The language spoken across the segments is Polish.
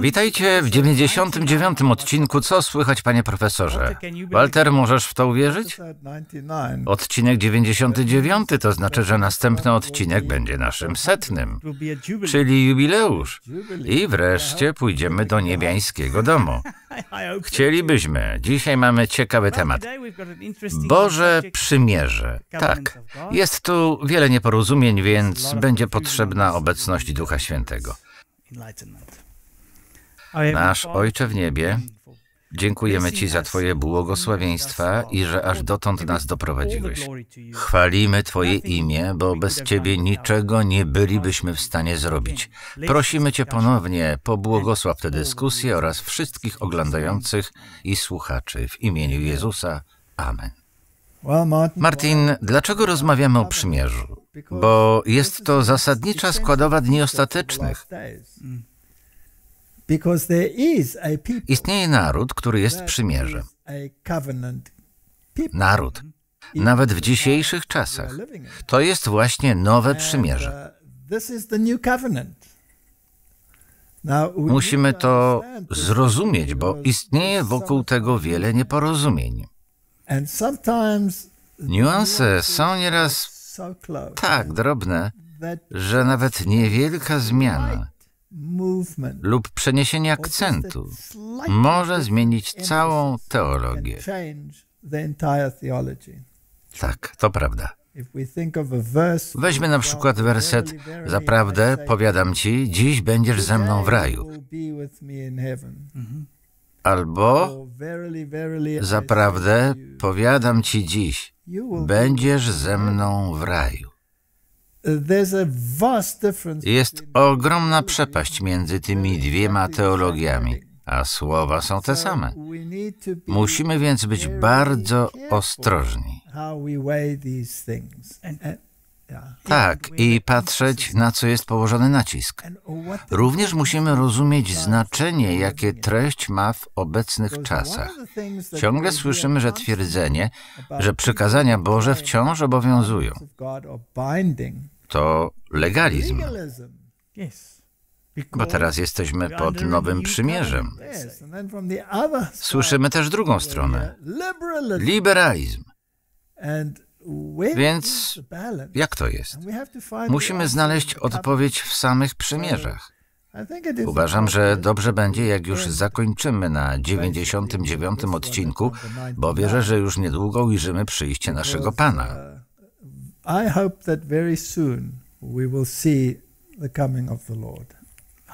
Witajcie w 99 odcinku Co słychać, panie profesorze? Walter, możesz w to uwierzyć? Odcinek 99 to znaczy, że następny odcinek będzie naszym setnym, czyli jubileusz. I wreszcie pójdziemy do niebiańskiego domu. Chcielibyśmy. Dzisiaj mamy ciekawy temat. Boże Przymierze. Tak. Jest tu wiele nieporozumień, więc będzie potrzebna obecność Ducha Świętego. Nasz Ojcze w niebie, dziękujemy Ci za Twoje błogosławieństwa i że aż dotąd nas doprowadziłeś. Chwalimy Twoje imię, bo bez Ciebie niczego nie bylibyśmy w stanie zrobić. Prosimy Cię ponownie, pobłogosław tę dyskusję oraz wszystkich oglądających i słuchaczy. W imieniu Jezusa. Amen. Martin, dlaczego rozmawiamy o przymierzu? Bo jest to zasadnicza składowa dni ostatecznych. Istnieje naród, który jest przymierzem. Naród, nawet w dzisiejszych czasach. To jest właśnie nowe przymierze. Uh, Musimy to zrozumieć, bo istnieje wokół tego wiele nieporozumień. Niuanse są nieraz tak drobne, że nawet niewielka zmiana lub przeniesienie akcentu może zmienić całą teologię. Tak, to prawda. Weźmy na przykład werset, zaprawdę powiadam ci, dziś będziesz ze mną w raju. Albo, zaprawdę powiadam ci dziś, będziesz ze mną w raju. Jest ogromna przepaść między tymi dwiema teologiami, a słowa są te same. Musimy więc być bardzo ostrożni. Tak, i patrzeć na co jest położony nacisk. Również musimy rozumieć znaczenie, jakie treść ma w obecnych czasach. Ciągle słyszymy, że twierdzenie, że przykazania Boże wciąż obowiązują. To legalizm. Bo teraz jesteśmy pod nowym przymierzem. Słyszymy też drugą stronę liberalizm. Więc jak to jest? Musimy znaleźć odpowiedź w samych przymierzach. Uważam, że dobrze będzie, jak już zakończymy na 99 odcinku, bo wierzę, że już niedługo ujrzymy przyjście naszego Pana.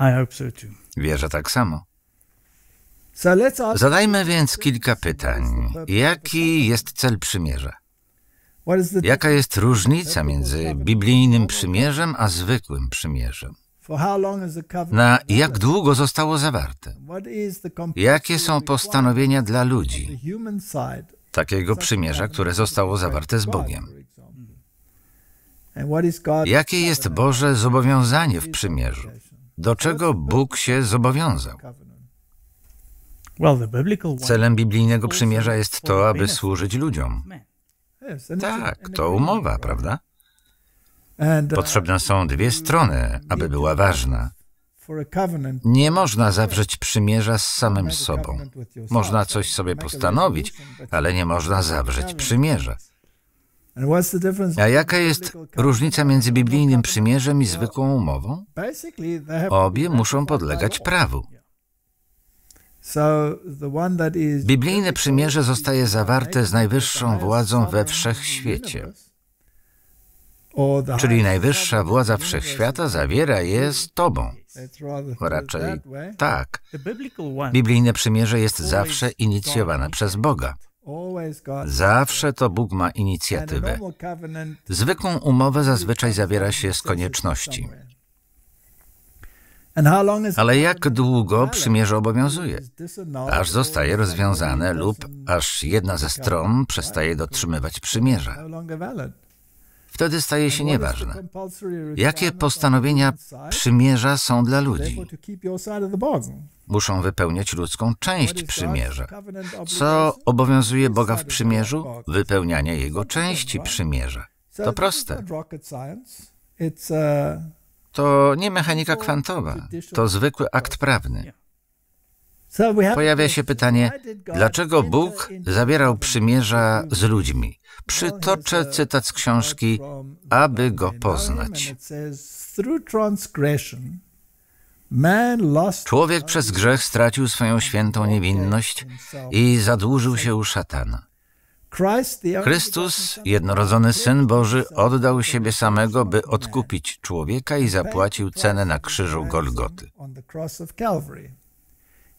Uh, wierzę tak samo. Zadajmy więc kilka pytań. Jaki jest cel przymierza? Jaka jest różnica między biblijnym przymierzem a zwykłym przymierzem? Na jak długo zostało zawarte? Jakie są postanowienia dla ludzi takiego przymierza, które zostało zawarte z Bogiem? Jakie jest Boże zobowiązanie w przymierzu? Do czego Bóg się zobowiązał? Celem biblijnego przymierza jest to, aby służyć ludziom. Tak, to umowa, prawda? Uh, Potrzebne są dwie strony, aby była ważna. Nie można zawrzeć przymierza z samym sobą. Można coś sobie postanowić, ale nie można zawrzeć przymierza. A jaka jest różnica między biblijnym przymierzem i zwykłą umową? Obie muszą podlegać prawu. Biblijne przymierze zostaje zawarte z najwyższą władzą we wszechświecie. Czyli najwyższa władza wszechświata zawiera je z Tobą. Raczej tak. Biblijne przymierze jest zawsze inicjowane przez Boga. Zawsze to Bóg ma inicjatywę. Zwykłą umowę zazwyczaj zawiera się z konieczności. Ale jak długo przymierze obowiązuje? Aż zostaje rozwiązane lub aż jedna ze stron przestaje dotrzymywać przymierza. Wtedy staje się nieważne. Jakie postanowienia przymierza są dla ludzi? Muszą wypełniać ludzką część przymierza. Co obowiązuje Boga w przymierzu? Wypełnianie jego części przymierza. To proste. To nie mechanika kwantowa, to zwykły akt prawny. Pojawia się pytanie, dlaczego Bóg zawierał przymierza z ludźmi? Przytoczę cytat z książki, aby go poznać. Człowiek przez grzech stracił swoją świętą niewinność i zadłużył się u szatana. Chrystus, jednorodzony Syn Boży, oddał siebie samego, by odkupić człowieka i zapłacił cenę na krzyżu Golgoty.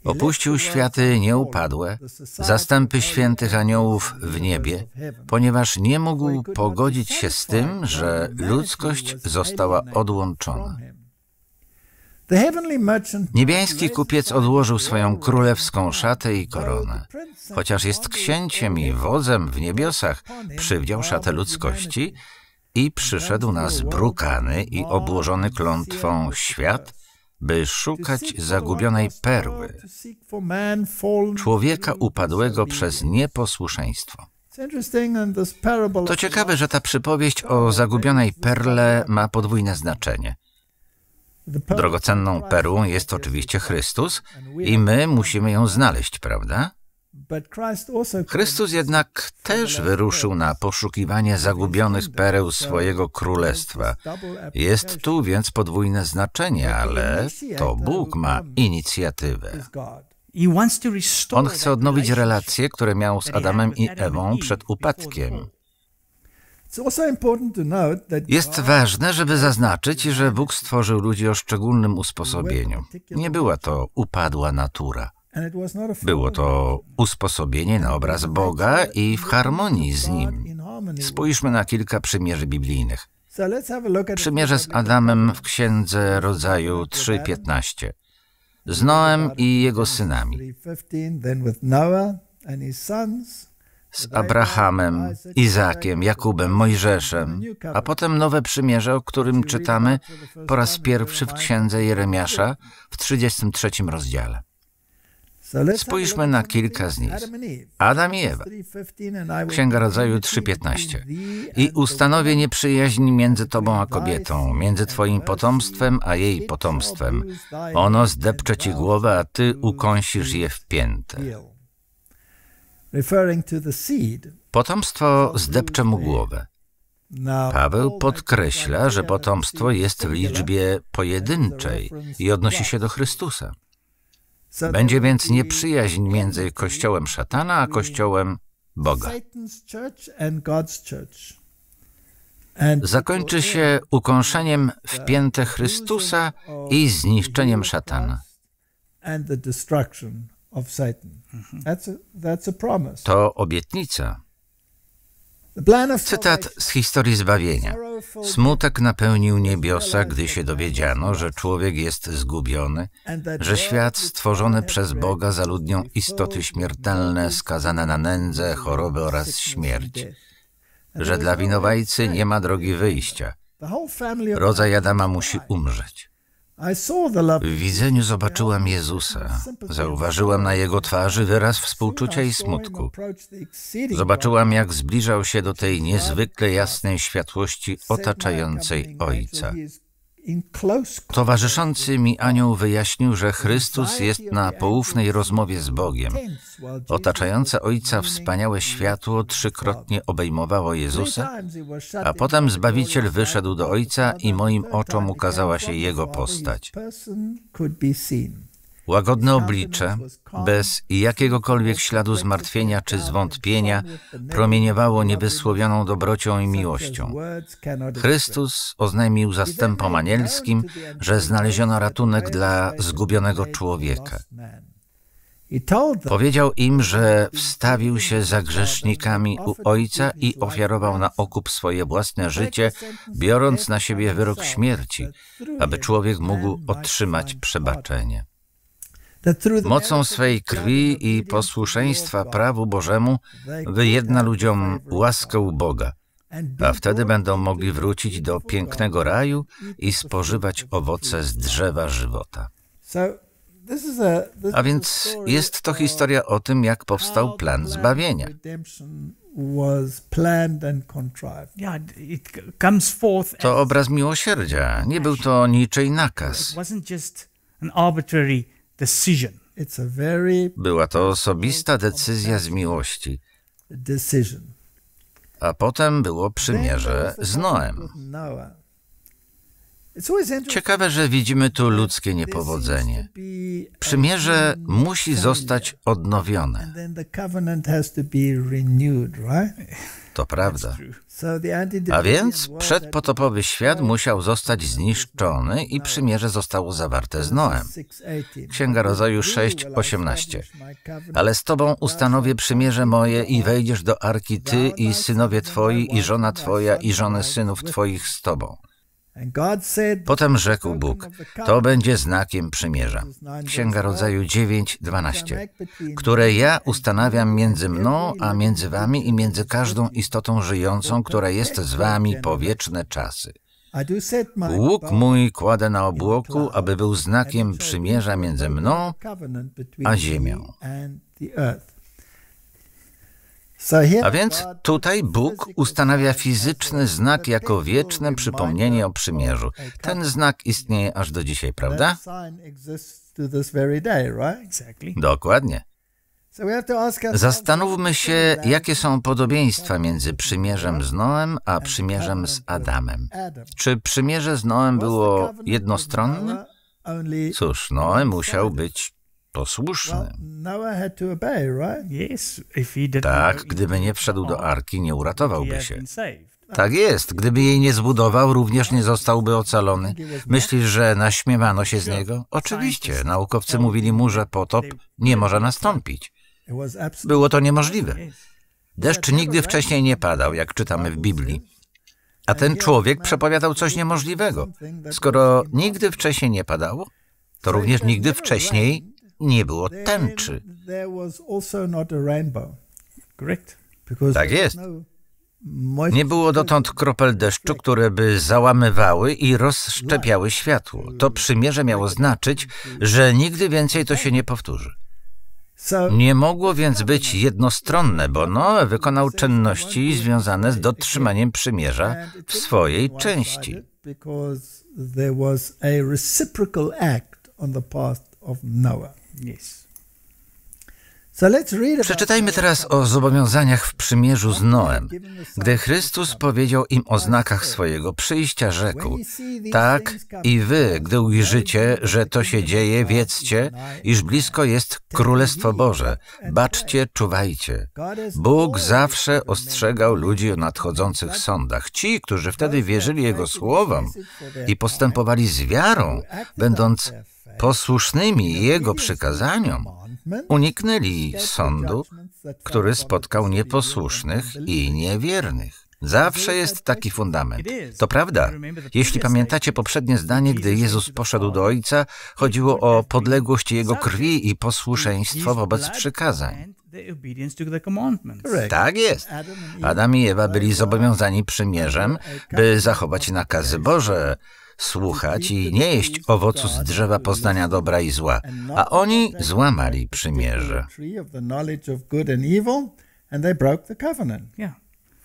Opuścił światy nieupadłe, zastępy świętych aniołów w niebie, ponieważ nie mógł pogodzić się z tym, że ludzkość została odłączona. Niebiański kupiec odłożył swoją królewską szatę i koronę. Chociaż jest księciem i wodzem w niebiosach, przywdział szatę ludzkości i przyszedł na zbrukany i obłożony klątwą świat, by szukać zagubionej perły, człowieka upadłego przez nieposłuszeństwo. To ciekawe, że ta przypowieść o zagubionej perle ma podwójne znaczenie – Drogocenną perłą jest oczywiście Chrystus i my musimy ją znaleźć, prawda? Chrystus jednak też wyruszył na poszukiwanie zagubionych pereł swojego królestwa. Jest tu więc podwójne znaczenie, ale to Bóg ma inicjatywę. On chce odnowić relacje, które miał z Adamem i Ewą przed upadkiem. Jest ważne, żeby zaznaczyć, że Bóg stworzył ludzi o szczególnym usposobieniu. Nie była to upadła natura. Było to usposobienie na obraz Boga i w harmonii z Nim. Spójrzmy na kilka przymierzy biblijnych. Przymierze z Adamem w Księdze Rodzaju 3.15, z Noem i jego synami z Abrahamem, Izakiem, Jakubem, Mojżeszem, a potem nowe przymierze, o którym czytamy po raz pierwszy w księdze Jeremiasza w 33 rozdziale. Spójrzmy na kilka z nich. Adam i Ewa. Księga Rodzaju 3.15. I ustanowię nieprzyjaźń między tobą a kobietą, między twoim potomstwem a jej potomstwem. Ono zdepcze ci głowę, a ty ukąsisz je w piętę. Potomstwo zdepcze mu głowę. Paweł podkreśla, że potomstwo jest w liczbie pojedynczej i odnosi się do Chrystusa. Będzie więc nieprzyjaźń między kościołem szatana a kościołem Boga. Zakończy się ukąszeniem w Chrystusa i zniszczeniem szatana. Mhm. To obietnica. Cytat z historii zbawienia. Smutek napełnił niebiosa, gdy się dowiedziano, że człowiek jest zgubiony, że świat stworzony przez Boga zaludnią istoty śmiertelne skazane na nędzę, choroby oraz śmierć, że dla winowajcy nie ma drogi wyjścia. Rodzaj Adama musi umrzeć. W widzeniu zobaczyłam Jezusa. Zauważyłam na jego twarzy wyraz współczucia i smutku. Zobaczyłam, jak zbliżał się do tej niezwykle jasnej światłości otaczającej Ojca. Towarzyszący mi anioł wyjaśnił, że Chrystus jest na poufnej rozmowie z Bogiem. Otaczające Ojca wspaniałe światło trzykrotnie obejmowało Jezusa, a potem Zbawiciel wyszedł do Ojca i moim oczom ukazała się Jego postać. Łagodne oblicze, bez jakiegokolwiek śladu zmartwienia czy zwątpienia, promieniowało niewysłowioną dobrocią i miłością. Chrystus oznajmił zastępom anielskim, że znaleziono ratunek dla zgubionego człowieka. Powiedział im, że wstawił się za grzesznikami u Ojca i ofiarował na okup swoje własne życie, biorąc na siebie wyrok śmierci, aby człowiek mógł otrzymać przebaczenie. Mocą swej krwi i posłuszeństwa prawu Bożemu wyjedna ludziom łaskę Boga, a wtedy będą mogli wrócić do pięknego raju i spożywać owoce z drzewa żywota. A więc jest to historia o tym, jak powstał plan zbawienia. To obraz miłosierdzia. Nie był to niczyj nakaz decision. It's a very Była to osobista decyzja z miłości. Decision. A potem było przymierze z Noem. Ciekawe, że widzimy tu ludzkie niepowodzenie. Przymierze musi zostać odnowione. To prawda. A więc przedpotopowy świat musiał zostać zniszczony i przymierze zostało zawarte z Noem. Księga Rodzaju 6:18. Ale z tobą ustanowię przymierze moje i wejdziesz do arki ty i synowie twoi i żona twoja i żony synów twoich z tobą. Potem rzekł Bóg, to będzie znakiem przymierza. Księga Rodzaju 12, które ja ustanawiam między mną, a między wami i między każdą istotą żyjącą, która jest z wami po wieczne czasy. Łuk mój kładę na obłoku, aby był znakiem przymierza między mną a ziemią. A więc tutaj Bóg ustanawia fizyczny znak jako wieczne przypomnienie o przymierzu. Ten znak istnieje aż do dzisiaj, prawda? Dokładnie. Zastanówmy się, jakie są podobieństwa między przymierzem z Noem a przymierzem z Adamem. Czy przymierze z Noem było jednostronne? Cóż, Noe musiał być posłuszny. Tak, gdyby nie wszedł do oh, arki, nie uratowałby się. Tak jest, gdyby jej nie zbudował, również nie zostałby ocalony. Myślisz, że naśmiewano się z niego? Oczywiście, naukowcy mówili mu, że potop nie może nastąpić. Było to niemożliwe. Deszcz nigdy wcześniej nie padał, jak czytamy w Biblii. A ten człowiek przepowiadał coś niemożliwego. Skoro nigdy wcześniej nie padało, to również nigdy wcześniej nie było tęczy. Tak jest. No nie było dotąd kropel deszczu, które by załamywały i rozszczepiały światło. To przymierze miało znaczyć, że nigdy więcej to się nie powtórzy. Nie mogło więc być jednostronne, bo Noe wykonał czynności związane z dotrzymaniem przymierza w swojej części. Because there was a reciprocal act on the part of Noah. Przeczytajmy teraz o zobowiązaniach w przymierzu z Noem. Gdy Chrystus powiedział im o znakach swojego przyjścia, rzekł: Tak, i wy, gdy ujrzycie, że to się dzieje, wiedzcie, iż blisko jest Królestwo Boże. Baczcie, czuwajcie. Bóg zawsze ostrzegał ludzi o nadchodzących sądach. Ci, którzy wtedy wierzyli Jego słowom i postępowali z wiarą, będąc posłusznymi jego przykazaniom, uniknęli sądu, który spotkał nieposłusznych i niewiernych. Zawsze jest taki fundament. To prawda. Jeśli pamiętacie poprzednie zdanie, gdy Jezus poszedł do Ojca, chodziło o podległość Jego krwi i posłuszeństwo wobec przykazań. Tak jest. Adam i Ewa byli zobowiązani przymierzem, by zachować nakazy Boże, słuchać i nie jeść owocu z drzewa poznania dobra i zła, a oni złamali przymierze.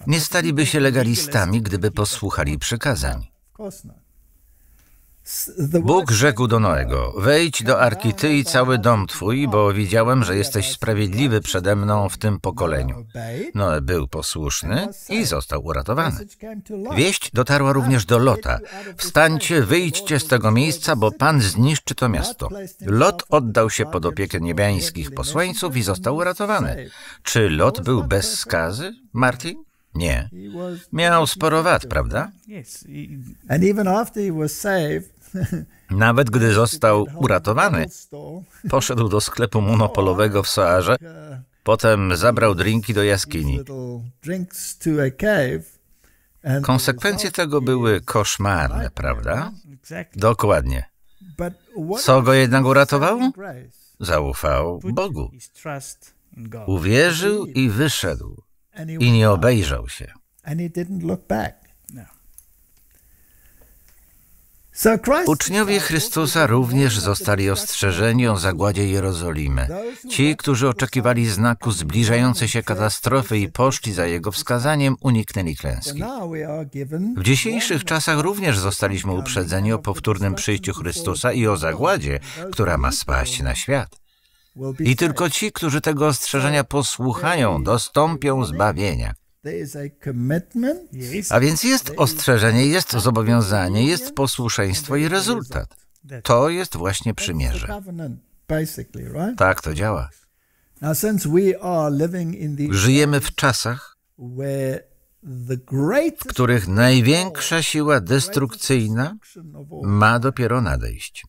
Nie staliby się legalistami, gdyby posłuchali przykazań. Bóg rzekł do Noego, wejdź do arki ty i cały dom twój, bo widziałem, że jesteś sprawiedliwy przede mną w tym pokoleniu. Noe był posłuszny i został uratowany. Wieść dotarła również do Lota. Wstańcie, wyjdźcie z tego miejsca, bo Pan zniszczy to miasto. Lot oddał się pod opiekę niebiańskich posłańców i został uratowany. Czy Lot był bez skazy, Martin? Nie. Miał sporo wad, prawda? Nawet gdy został uratowany, poszedł do sklepu monopolowego w Saarze, potem zabrał drinki do jaskini. Konsekwencje tego były koszmarne, prawda? Dokładnie. Co go jednak uratowało? Zaufał Bogu. Uwierzył i wyszedł. I nie obejrzał się. Uczniowie Chrystusa również zostali ostrzeżeni o zagładzie Jerozolimy. Ci, którzy oczekiwali znaku zbliżającej się katastrofy i poszli za jego wskazaniem, uniknęli klęski. W dzisiejszych czasach również zostaliśmy uprzedzeni o powtórnym przyjściu Chrystusa i o zagładzie, która ma spaść na świat. I tylko ci, którzy tego ostrzeżenia posłuchają, dostąpią zbawienia. A więc jest ostrzeżenie, jest zobowiązanie, jest posłuszeństwo i rezultat. To jest właśnie przymierze. Tak to działa. Żyjemy w czasach, w których największa siła destrukcyjna ma dopiero nadejść.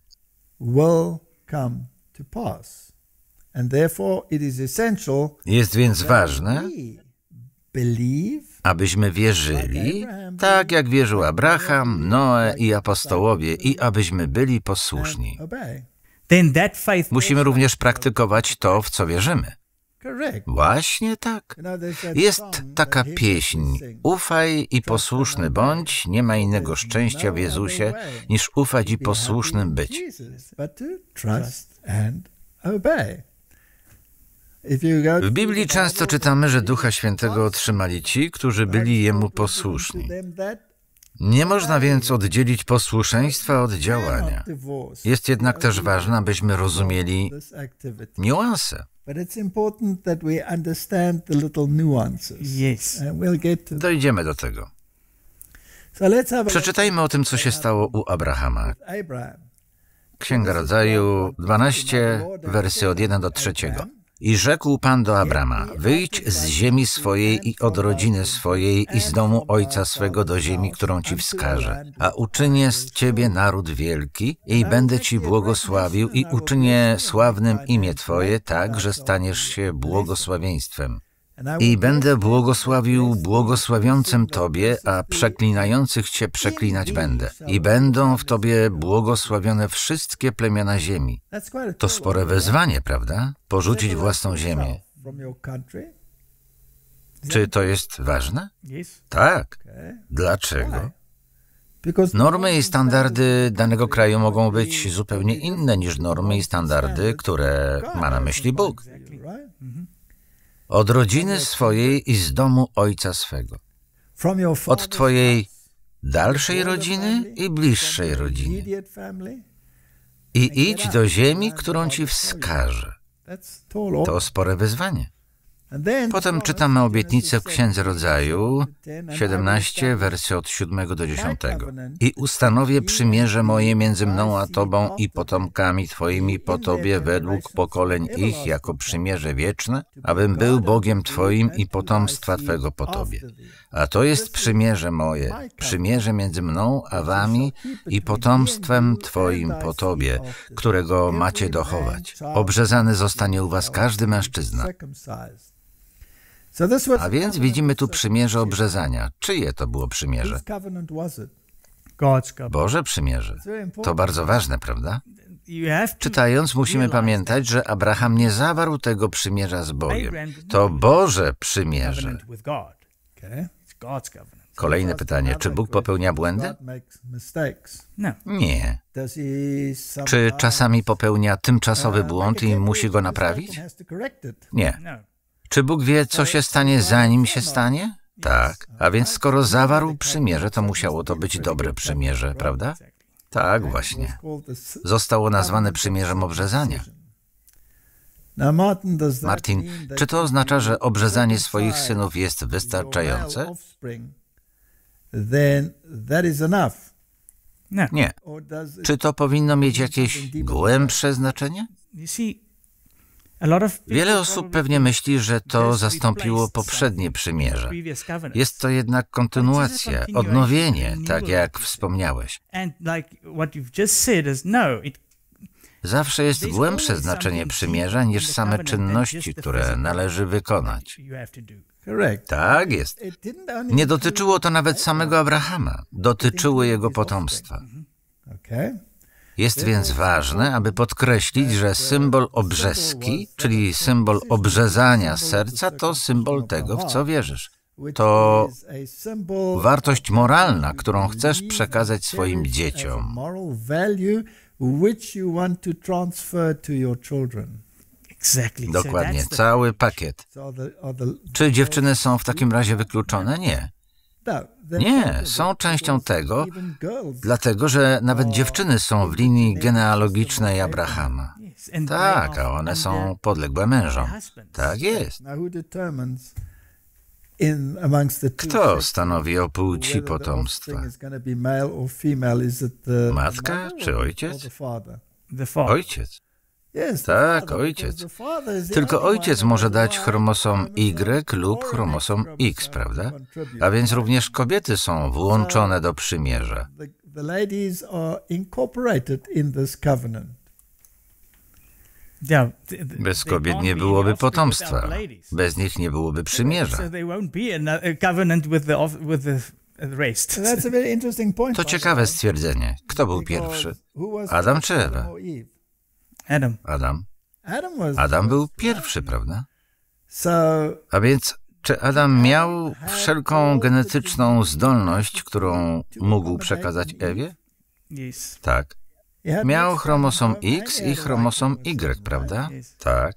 Jest więc ważne, abyśmy wierzyli, tak jak wierzył Abraham, Noe i apostołowie, i abyśmy byli posłuszni. Musimy również praktykować to, w co wierzymy. Właśnie tak. Jest taka pieśń Ufaj i posłuszny bądź, nie ma innego szczęścia w no Jezusie, niż ufać i posłusznym być. W Biblii często czytamy, że Ducha Świętego otrzymali ci, którzy byli Jemu posłuszni. Nie można więc oddzielić posłuszeństwa od działania. Jest jednak też ważne, abyśmy rozumieli niuanse. Dojdziemy do tego. Przeczytajmy o tym, co się stało u Abrahama. Księga Rodzaju 12, wersy od 1 do 3. I rzekł Pan do Abrama: Wyjdź z ziemi swojej i od rodziny swojej i z domu ojca swego do ziemi, którą ci wskażę. A uczynię z ciebie naród wielki i będę ci błogosławił i uczynię sławnym imię twoje, tak, że staniesz się błogosławieństwem. I będę błogosławił błogosławiącym Tobie, a przeklinających Cię przeklinać będę. I będą w Tobie błogosławione wszystkie plemiona ziemi. To spore wezwanie, prawda? Porzucić własną ziemię. Czy to jest ważne? Tak. Dlaczego? Normy i standardy danego kraju mogą być zupełnie inne niż normy i standardy, które ma na myśli Bóg. Mm-hmm od rodziny swojej i z domu ojca swego, od twojej dalszej rodziny i bliższej rodziny. I idź do ziemi, którą ci wskażę. To spore wyzwanie. Potem czytamy obietnicę w Księdze Rodzaju 17, wersy od 7 do 10. I ustanowię przymierze moje między mną a Tobą i potomkami Twoimi po Tobie według pokoleń ich jako przymierze wieczne, abym był Bogiem Twoim i potomstwa Twego po Tobie. A to jest przymierze moje, przymierze między mną a Wami i potomstwem Twoim po Tobie, którego macie dochować. Obrzezany zostanie u Was każdy mężczyzna. A więc widzimy tu przymierze obrzezania. Czyje to było przymierze? Boże przymierze. To bardzo ważne, prawda? Czytając, musimy pamiętać, że Abraham nie zawarł tego przymierza z Bogiem. To Boże przymierze. Kolejne pytanie. Czy Bóg popełnia błędy? No. Nie. Czy czasami popełnia tymczasowy błąd i musi go naprawić? Nie. No. Czy Bóg wie, co się stanie, zanim się stanie? Tak. A więc skoro zawarł przymierze, to musiało to być dobre przymierze, prawda? Tak, właśnie. Zostało nazwane przymierzem obrzezania. Martin, czy to oznacza, że obrzezanie swoich synów jest wystarczające? Nie. Czy to powinno mieć jakieś głębsze znaczenie? Wiele osób pewnie myśli, że to zastąpiło poprzednie przymierze. Jest to jednak kontynuacja, odnowienie, tak jak wspomniałeś. No, Zawsze jest głębsze znaczenie przymierza niż same czynności, które należy wykonać. Tak jest. Nie dotyczyło to nawet samego Abrahama, dotyczyło jego potomstwa. Mm-hmm. Jest więc ważne, aby podkreślić, że symbol obrzeski, czyli symbol obrzezania serca, to symbol tego, w co wierzysz. To wartość moralna, którą chcesz przekazać swoim dzieciom. Dokładnie, cały pakiet. Czy dziewczyny są w takim razie wykluczone? Nie. Tak, Nie, są częścią tego, dlatego że nawet dziewczyny są w linii genealogicznej Abrahama. Tak, a one są podległe mężom. Tak, tak jest. Kto stanowi o płci potomstwa? Matka czy ojciec? Ojciec. Tak, ojciec. Tylko ojciec może dać chromosom Y lub chromosom X, prawda? A więc również kobiety są włączone do przymierza. Bez kobiet nie byłoby potomstwa. Bez nich nie byłoby przymierza. To ciekawe stwierdzenie. Kto był pierwszy? Adam czy Ewa? Adam. Adam. Adam był pierwszy, prawda? A więc, czy Adam miał wszelką genetyczną zdolność, którą mógł przekazać Ewie? Tak. Miał chromosom X i chromosom Y, prawda? Tak.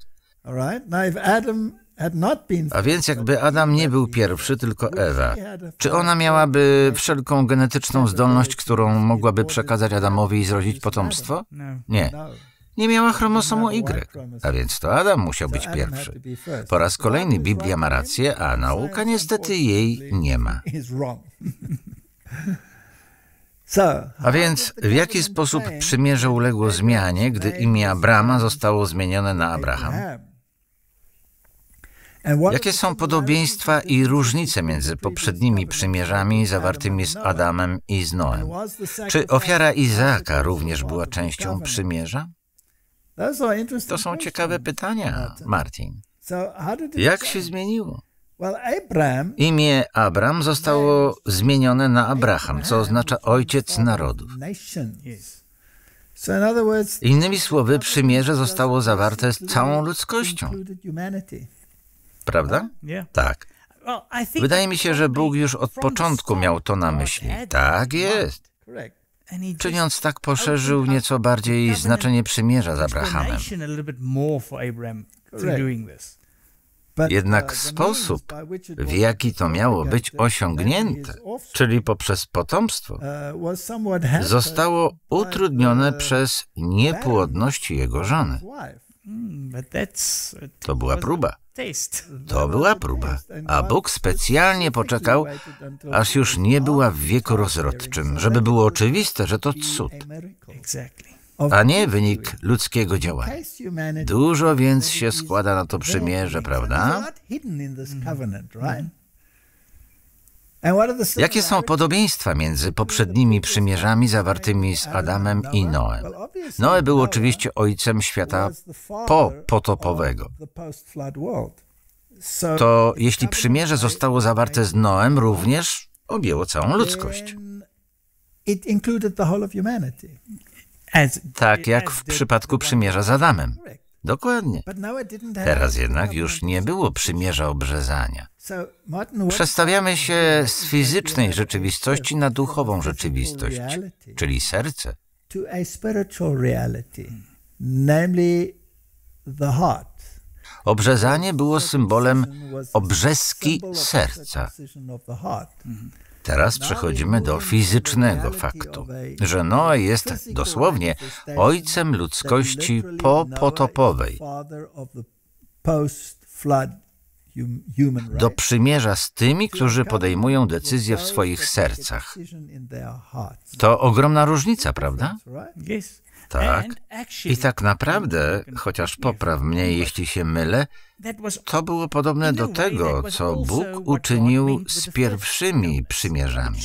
A więc jakby Adam nie był pierwszy, tylko Ewa, czy ona miałaby wszelką genetyczną zdolność, którą mogłaby przekazać Adamowi i zrodzić potomstwo? No. Nie. No nie miała chromosomu Y, a więc to Adam musiał być pierwszy. Po raz kolejny Biblia ma rację, a nauka niestety jej nie ma. A więc w jaki sposób przymierze uległo zmianie, gdy imię Abrama zostało zmienione na Abraham? Jakie są podobieństwa i różnice między poprzednimi przymierzami zawartymi z Adamem i z Noem? Czy ofiara Izaaka również była częścią przymierza? To są ciekawe pytania, uh, Martin. Jak się zmieniło? Imię Abram zostało zmienione na Abraham, co oznacza ojciec narodów. Innymi słowy, przymierze zostało zawarte z całą ludzkością. Prawda? Tak. tak. Wydaje mi się, że Bóg już od początku miał to na myśli. Tak jest. Czyniąc tak, poszerzył nieco bardziej znaczenie przymierza z Abrahamem. Jednak uh, sposób, w jaki to miało być osiągnięte, czyli poprzez potomstwo, uh, zostało utrudnione przez niepłodność jego żony. Hmm, to była próba. To była próba, a Bóg specjalnie poczekał, aż już nie była w wieku rozrodczym, żeby było oczywiste, że to cud, a nie wynik ludzkiego działania. Dużo więc się składa na to przymierze, prawda? Jakie są podobieństwa między poprzednimi przymierzami zawartymi z Adamem i Noem? Noe był no, oczywiście uh, ojcem świata popotopowego. To jeśli przymierze zostało zawarte z Noem, również objęło całą ludzkość. Tak jak w przypadku przymierza z Adamem. Dokładnie. No, Teraz jednak już nie było przymierza obrzezania. Przestawiamy się z fizycznej rzeczywistości na duchową rzeczywistość, czyli serce. Obrzezanie było symbolem obrzeski serca. Teraz przechodzimy do fizycznego faktu, że Noe jest dosłownie ojcem ludzkości popotopowej. Do przymierza z tymi, którzy podejmują decyzje w swoich sercach. To ogromna różnica, prawda? Tak. I tak naprawdę, chociaż popraw mnie, jeśli się mylę, to było podobne do tego, co Bóg uczynił z pierwszymi przymierzami.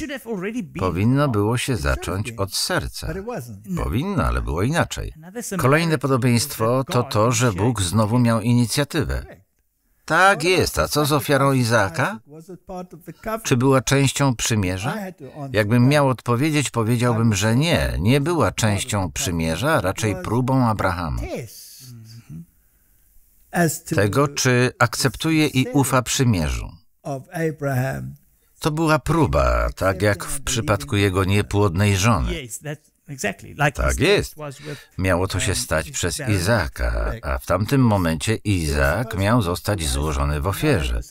Powinno było się zacząć od serca. No. Powinno, ale było inaczej. Kolejne podobieństwo to to, że Bóg znowu miał inicjatywę. Tak jest, a co z ofiarą Izaaka? Czy była częścią przymierza? Jakbym miał odpowiedzieć, powiedziałbym, że nie, nie była częścią przymierza, raczej próbą Abrahama tego, czy akceptuje i ufa przymierzu. To była próba, tak jak w przypadku jego niepłodnej żony. Tak jest. Miało to się stać przez Izaka, a w tamtym momencie Izak miał zostać złożony w ofierze.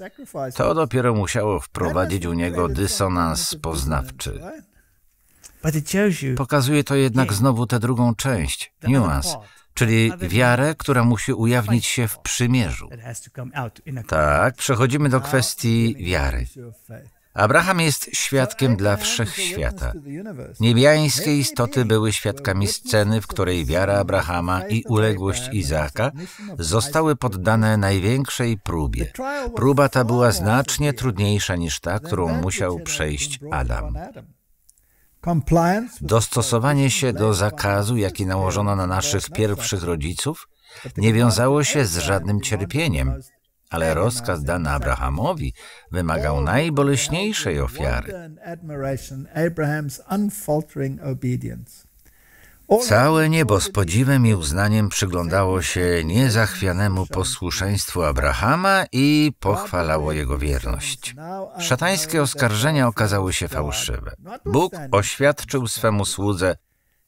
To dopiero musiało wprowadzić u niego dysonans poznawczy. Pokazuje to jednak znowu tę drugą część, niuans, czyli wiarę, która musi ujawnić się w przymierzu. Tak, przechodzimy do kwestii wiary. Abraham jest świadkiem dla wszechświata. Niebiańskie istoty były świadkami sceny, w której wiara Abrahama i uległość Izaaka zostały poddane największej próbie. Próba ta była znacznie trudniejsza niż ta, którą musiał przejść Adam. Dostosowanie się do zakazu, jaki nałożono na naszych pierwszych rodziców, nie wiązało się z żadnym cierpieniem, ale rozkaz dany Abrahamowi wymagał najboleśniejszej ofiary. Całe niebo z podziwem i uznaniem przyglądało się niezachwianemu posłuszeństwu Abrahama i pochwalało jego wierność. Szatańskie oskarżenia okazały się fałszywe. Bóg oświadczył swemu słudze,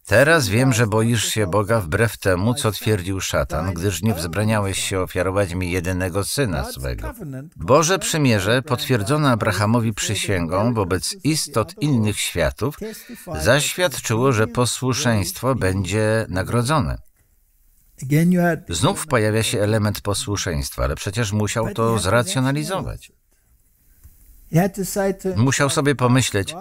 Teraz wiem, że boisz się Boga wbrew temu, co twierdził szatan, gdyż nie wzbraniałeś się ofiarować mi jedynego syna swego. Boże przymierze, potwierdzone Abrahamowi przysięgą wobec istot innych światów, zaświadczyło, że posłuszeństwo będzie nagrodzone. Znów pojawia się element posłuszeństwa, ale przecież musiał to zracjonalizować. Musiał sobie pomyśleć,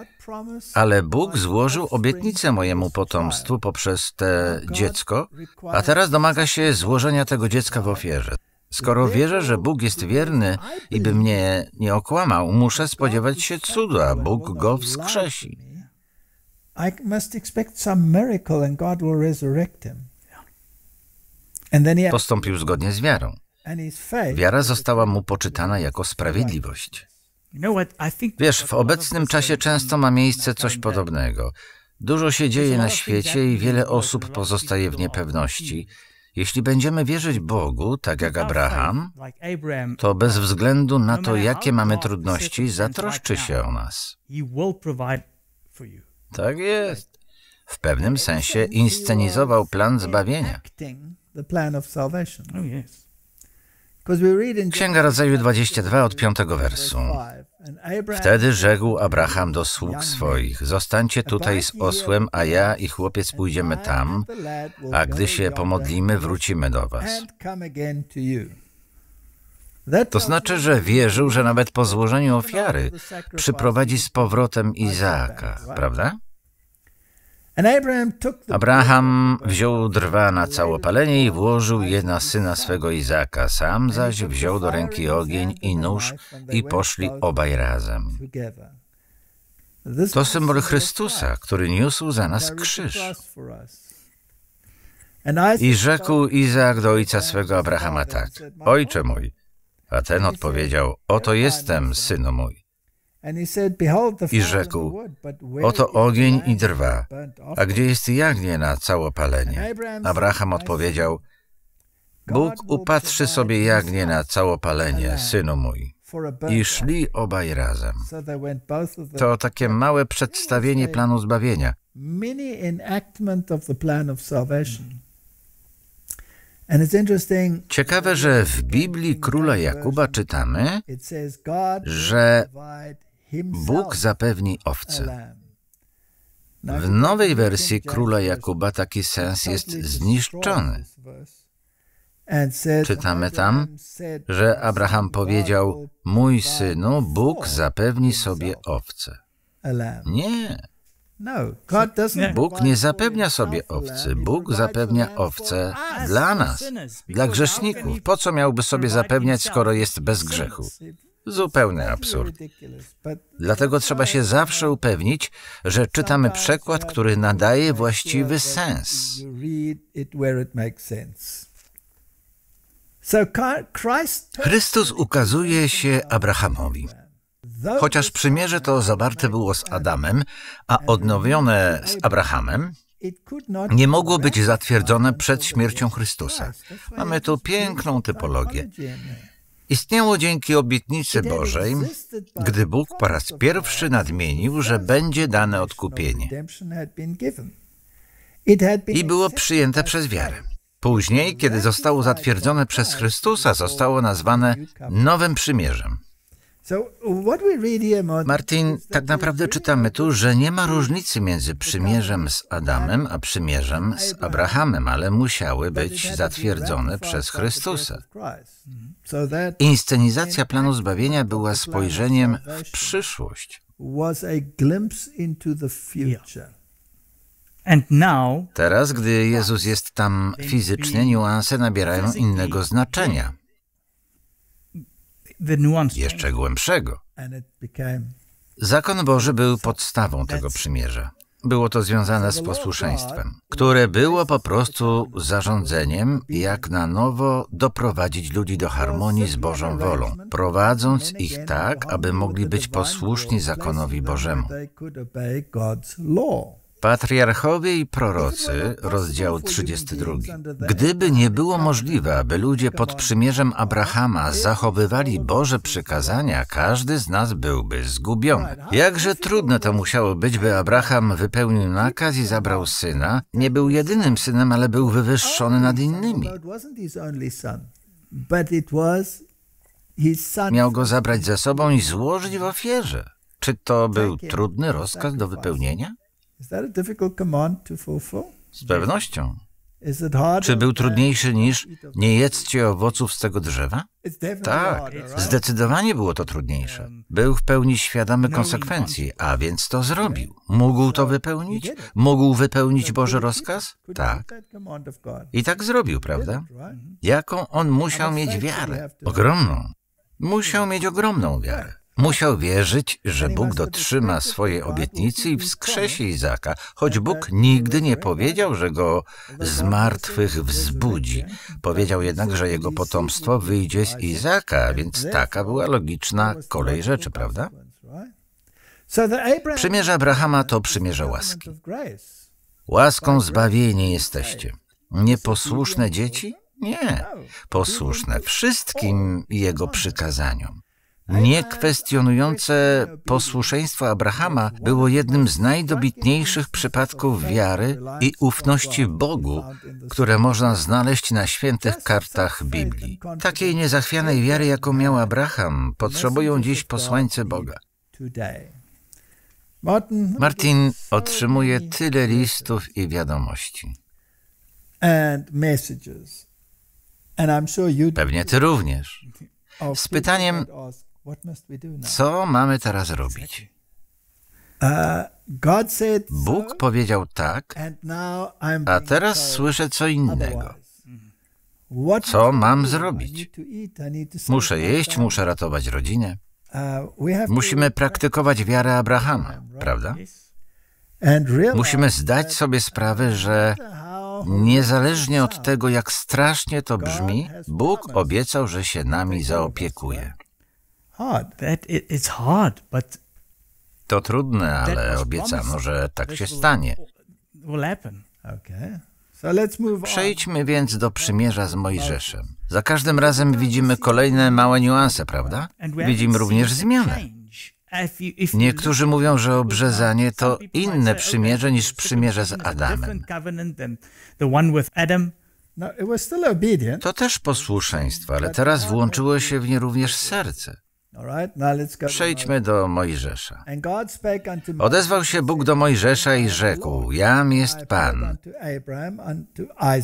ale Bóg złożył obietnicę mojemu potomstwu poprzez te dziecko, a teraz domaga się złożenia tego dziecka w ofierze. Skoro wierzę, że Bóg jest wierny i by mnie nie okłamał, muszę spodziewać się cuda. Bóg go wskrzesi. Postąpił zgodnie z wiarą. Wiara została mu poczytana jako sprawiedliwość. Wiesz, w obecnym czasie często ma miejsce coś podobnego. Dużo się dzieje na świecie i wiele osób pozostaje w niepewności. Jeśli będziemy wierzyć Bogu, tak jak Abraham, to bez względu na no to, jakie mamy trudności, zatroszczy się o nas. Tak jest. W pewnym sensie inscenizował plan zbawienia. Księga Rodzaju 22 od 5 wersu. Wtedy rzekł Abraham do sług swoich, zostańcie tutaj z osłem, a ja i chłopiec pójdziemy tam, a gdy się pomodlimy, wrócimy do was. To znaczy, że wierzył, że nawet po złożeniu ofiary przyprowadzi z powrotem Izaaka, prawda? Abraham wziął drwa na całopalenie i włożył je na syna swego Izaka. Sam zaś wziął do ręki ogień i nóż i poszli obaj razem. To symbol Chrystusa, który niósł za nas krzyż. I rzekł Izak do ojca swego Abrahama tak, Ojcze mój, a ten odpowiedział, oto jestem, synu mój. I rzekł, oto ogień i drwa, a gdzie jest jagnię na całopalenie? Abraham odpowiedział, Bóg upatrzy sobie jagnię na całopalenie, synu mój. I szli obaj razem. To takie małe przedstawienie planu zbawienia. Ciekawe, że w Biblii króla Jakuba czytamy, że Bóg zapewni owce. W nowej wersji króla Jakuba taki sens jest zniszczony. Czytamy tam, że Abraham powiedział: Mój synu, Bóg zapewni sobie owce. Nie. No, Bóg nie zapewnia sobie owcy. Bóg zapewnia owce dla nas, dla grzeszników. Po co miałby sobie zapewniać, skoro jest bez grzechu? Zupełny absurd. Dlatego trzeba się zawsze upewnić, że czytamy przekład, który nadaje właściwy sens. Chrystus ukazuje się Abrahamowi. Chociaż przymierze to zawarte było z Adamem, a odnowione z Abrahamem, nie mogło być zatwierdzone przed śmiercią Chrystusa. Mamy tu piękną typologię istniało dzięki obietnicy Bożej, gdy Bóg po raz pierwszy nadmienił, że będzie dane odkupienie. I było przyjęte przez wiarę. Później, kiedy zostało zatwierdzone przez Chrystusa, zostało nazwane Nowym Przymierzem. Martin, tak naprawdę czytamy tu, że nie ma różnicy między przymierzem z Adamem a przymierzem z Abrahamem, ale musiały być zatwierdzone przez Chrystusa. Mm-hmm. Inscenizacja planu zbawienia była spojrzeniem w przyszłość. Teraz, gdy Jezus jest tam fizycznie, niuanse nabierają innego znaczenia jeszcze głębszego. Zakon Boży był podstawą tego przymierza. Było to związane z posłuszeństwem, które było po prostu zarządzeniem, jak na nowo doprowadzić ludzi do harmonii z Bożą wolą, prowadząc ich tak, aby mogli być posłuszni zakonowi Bożemu. Patriarchowie i prorocy, rozdział 32. Gdyby nie było możliwe, aby ludzie pod przymierzem Abrahama zachowywali Boże przykazania, każdy z nas byłby zgubiony. Jakże trudne to musiało być, by Abraham wypełnił nakaz i zabrał syna. Nie był jedynym synem, ale był wywyższony nad innymi. Miał go zabrać ze sobą i złożyć w ofierze. Czy to był trudny rozkaz do wypełnienia? Is that a difficult command to fulfill? Z pewnością. Czy był trudniejszy niż nie jedzcie owoców z tego drzewa? Tak, zdecydowanie było to trudniejsze. Um, był w pełni świadomy konsekwencji, a więc to zrobił. Mógł to wypełnić? Mógł wypełnić Boży rozkaz? Tak. I tak zrobił, prawda? Jaką on musiał mieć wiarę? Ogromną. Musiał mieć ogromną wiarę. Musiał wierzyć, że Bóg dotrzyma swojej obietnicy i wskrzesi Izaka, choć Bóg tak, nigdy nie powiedział, że go z martwych wzbudzi. Tak, tak, powiedział jednak, że jego potomstwo wyjdzie z Izaka, więc taka była logiczna kolej rzeczy, prawda? Przymierze Abrahama to przymierze łaski. Łaską zbawieni jesteście. Nieposłuszne dzieci? Nie. No. Posłuszne wszystkim jego przykazaniom niekwestionujące posłuszeństwo Abrahama było jednym z najdobitniejszych przypadków wiary i ufności Bogu, które można znaleźć na świętych kartach Biblii. Takiej niezachwianej wiary, jaką miał Abraham, potrzebują dziś posłańcy Boga. Martin otrzymuje tyle listów i wiadomości. Pewnie ty również. Z pytaniem, co mamy teraz robić? Uh, Bóg powiedział tak, a teraz słyszę co innego. Co mam zrobić? Muszę jeść, muszę ratować rodzinę. Uh, Musimy praktykować wiarę Abrahama, prawda? Musimy zdać sobie no sprawę, że niezależnie od tego, jak strasznie to brzmi, Bóg obiecał, że się nami zaopiekuje. To trudne, ale obiecam, że tak się stanie. Przejdźmy więc do przymierza z Mojżeszem. Za każdym razem widzimy kolejne małe niuanse, prawda? Widzimy również zmianę. Niektórzy mówią, że obrzezanie to inne oh, przymierze niż przymierze z Adamem. No, to też posłuszeństwo, ale teraz włączyło się w nie również serce. Przejdźmy do Mojżesza. Odezwał się Bóg do Mojżesza i rzekł, Jam jest Pan.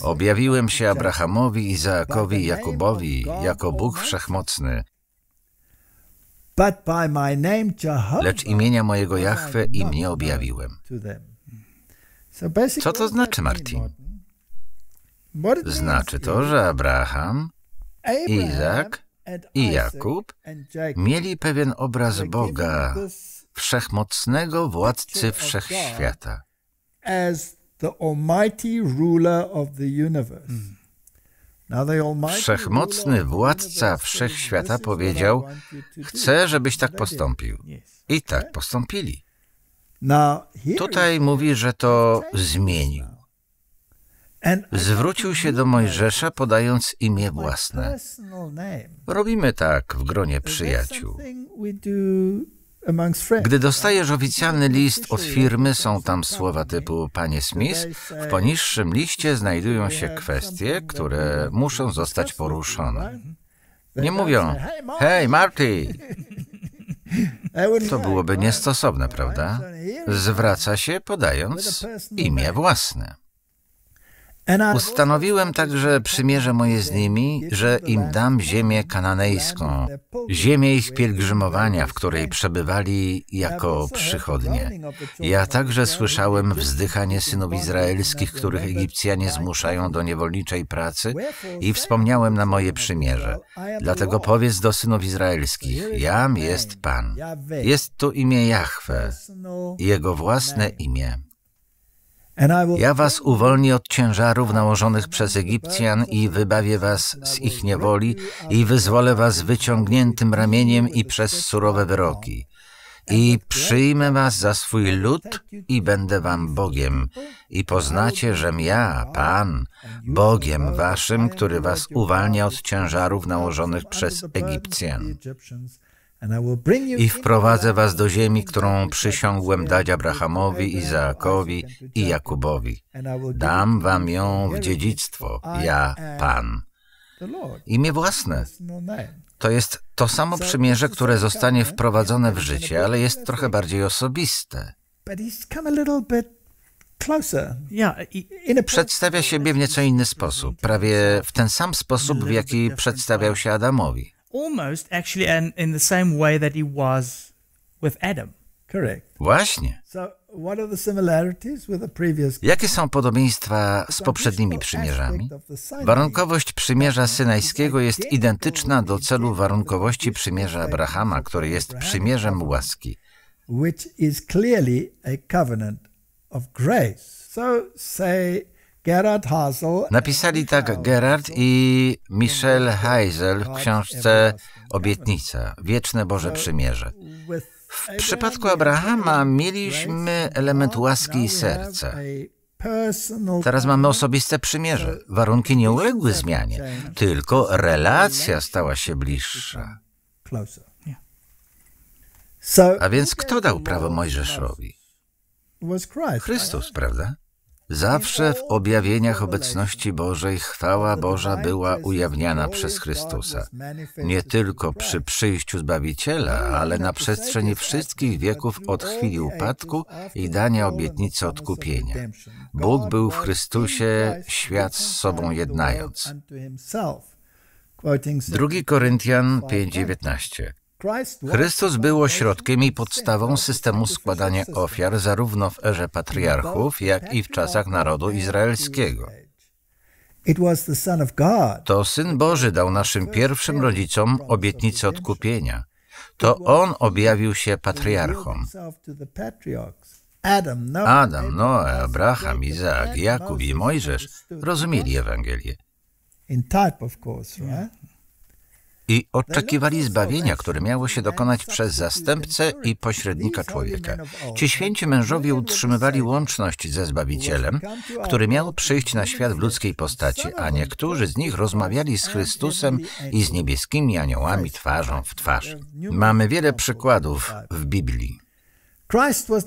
Objawiłem się Abrahamowi, Izaakowi, Jakubowi, jako Bóg Wszechmocny. Lecz imienia mojego Jahwe im nie objawiłem. Co to znaczy, Martin? Znaczy to, że Abraham, Izak, i Jakub mieli pewien obraz Boga, wszechmocnego władcy wszechświata. Hmm. Wszechmocny władca wszechświata powiedział, chcę, żebyś tak postąpił. I tak postąpili. Tutaj mówi, że to zmienił. Zwrócił się do Mojżesza, podając imię własne. Robimy tak w gronie przyjaciół. Gdy dostajesz oficjalny list od firmy, są tam słowa typu Panie Smith. W poniższym liście znajdują się kwestie, które muszą zostać poruszone. Nie mówią, hej Marty! To byłoby niestosowne, prawda? Zwraca się podając imię własne. Ustanowiłem także przymierze moje z nimi, że im dam ziemię kananejską, ziemię ich pielgrzymowania, w której przebywali jako przychodnie. Ja także słyszałem wzdychanie synów izraelskich, których Egipcjanie zmuszają do niewolniczej pracy i wspomniałem na moje przymierze. Dlatego powiedz do synów izraelskich, jam jest Pan. Jest tu imię Jahwe, jego własne imię. Ja was uwolnię od ciężarów nałożonych przez Egipcjan i wybawię was z ich niewoli i wyzwolę was wyciągniętym ramieniem i przez surowe wyroki. I przyjmę was za swój lud i będę wam Bogiem. I poznacie, żem ja, Pan, Bogiem waszym, który was uwalnia od ciężarów nałożonych przez Egipcjan. I wprowadzę was do ziemi, którą przysiągłem dać Abrahamowi, Izaakowi i Jakubowi. Dam wam ją w dziedzictwo, ja, Pan. Imię własne. No to jest to samo przymierze, które zostanie wprowadzone w życie, ale jest trochę bardziej osobiste. Przedstawia siebie w nieco inny sposób, prawie w ten sam sposób, w jaki przedstawiał się Adamowi almost actually in the same way that he was with Adam. Correct. Właśnie. Jakie są podobieństwa z poprzednimi przymierzami? Warunkowość przymierza synajskiego jest identyczna do celu warunkowości przymierza Abrahama, który jest przymierzem łaski. Which is clearly a covenant of grace. So say Napisali tak Gerard i Michel Heisel w książce Obietnica, Wieczne Boże Przymierze. W przypadku Abrahama mieliśmy element łaski i serca. Teraz mamy osobiste przymierze. Warunki nie uległy zmianie, tylko relacja stała się bliższa. A więc kto dał prawo Mojżeszowi? Chrystus, prawda? Zawsze w objawieniach obecności Bożej chwała Boża była ujawniana przez Chrystusa. Nie tylko przy przyjściu Zbawiciela, ale na przestrzeni wszystkich wieków od chwili upadku i dania obietnicy odkupienia. Bóg był w Chrystusie, świat z sobą jednając. 2 Koryntian 5:19 Chrystus był ośrodkiem i podstawą systemu składania ofiar zarówno w erze patriarchów, jak i w czasach narodu izraelskiego. To Syn Boży dał naszym pierwszym rodzicom obietnicę odkupienia. To On objawił się patriarchom. Adam, Noe, Abraham, Izaak, Jakub i Mojżesz rozumieli Ewangelię i oczekiwali zbawienia, które miało się dokonać przez zastępcę i pośrednika człowieka. Ci święci mężowie utrzymywali łączność ze Zbawicielem, który miał przyjść na świat w ludzkiej postaci, a niektórzy z nich rozmawiali z Chrystusem i z niebieskimi aniołami twarzą w twarz. Mamy wiele przykładów w Biblii. Chrystus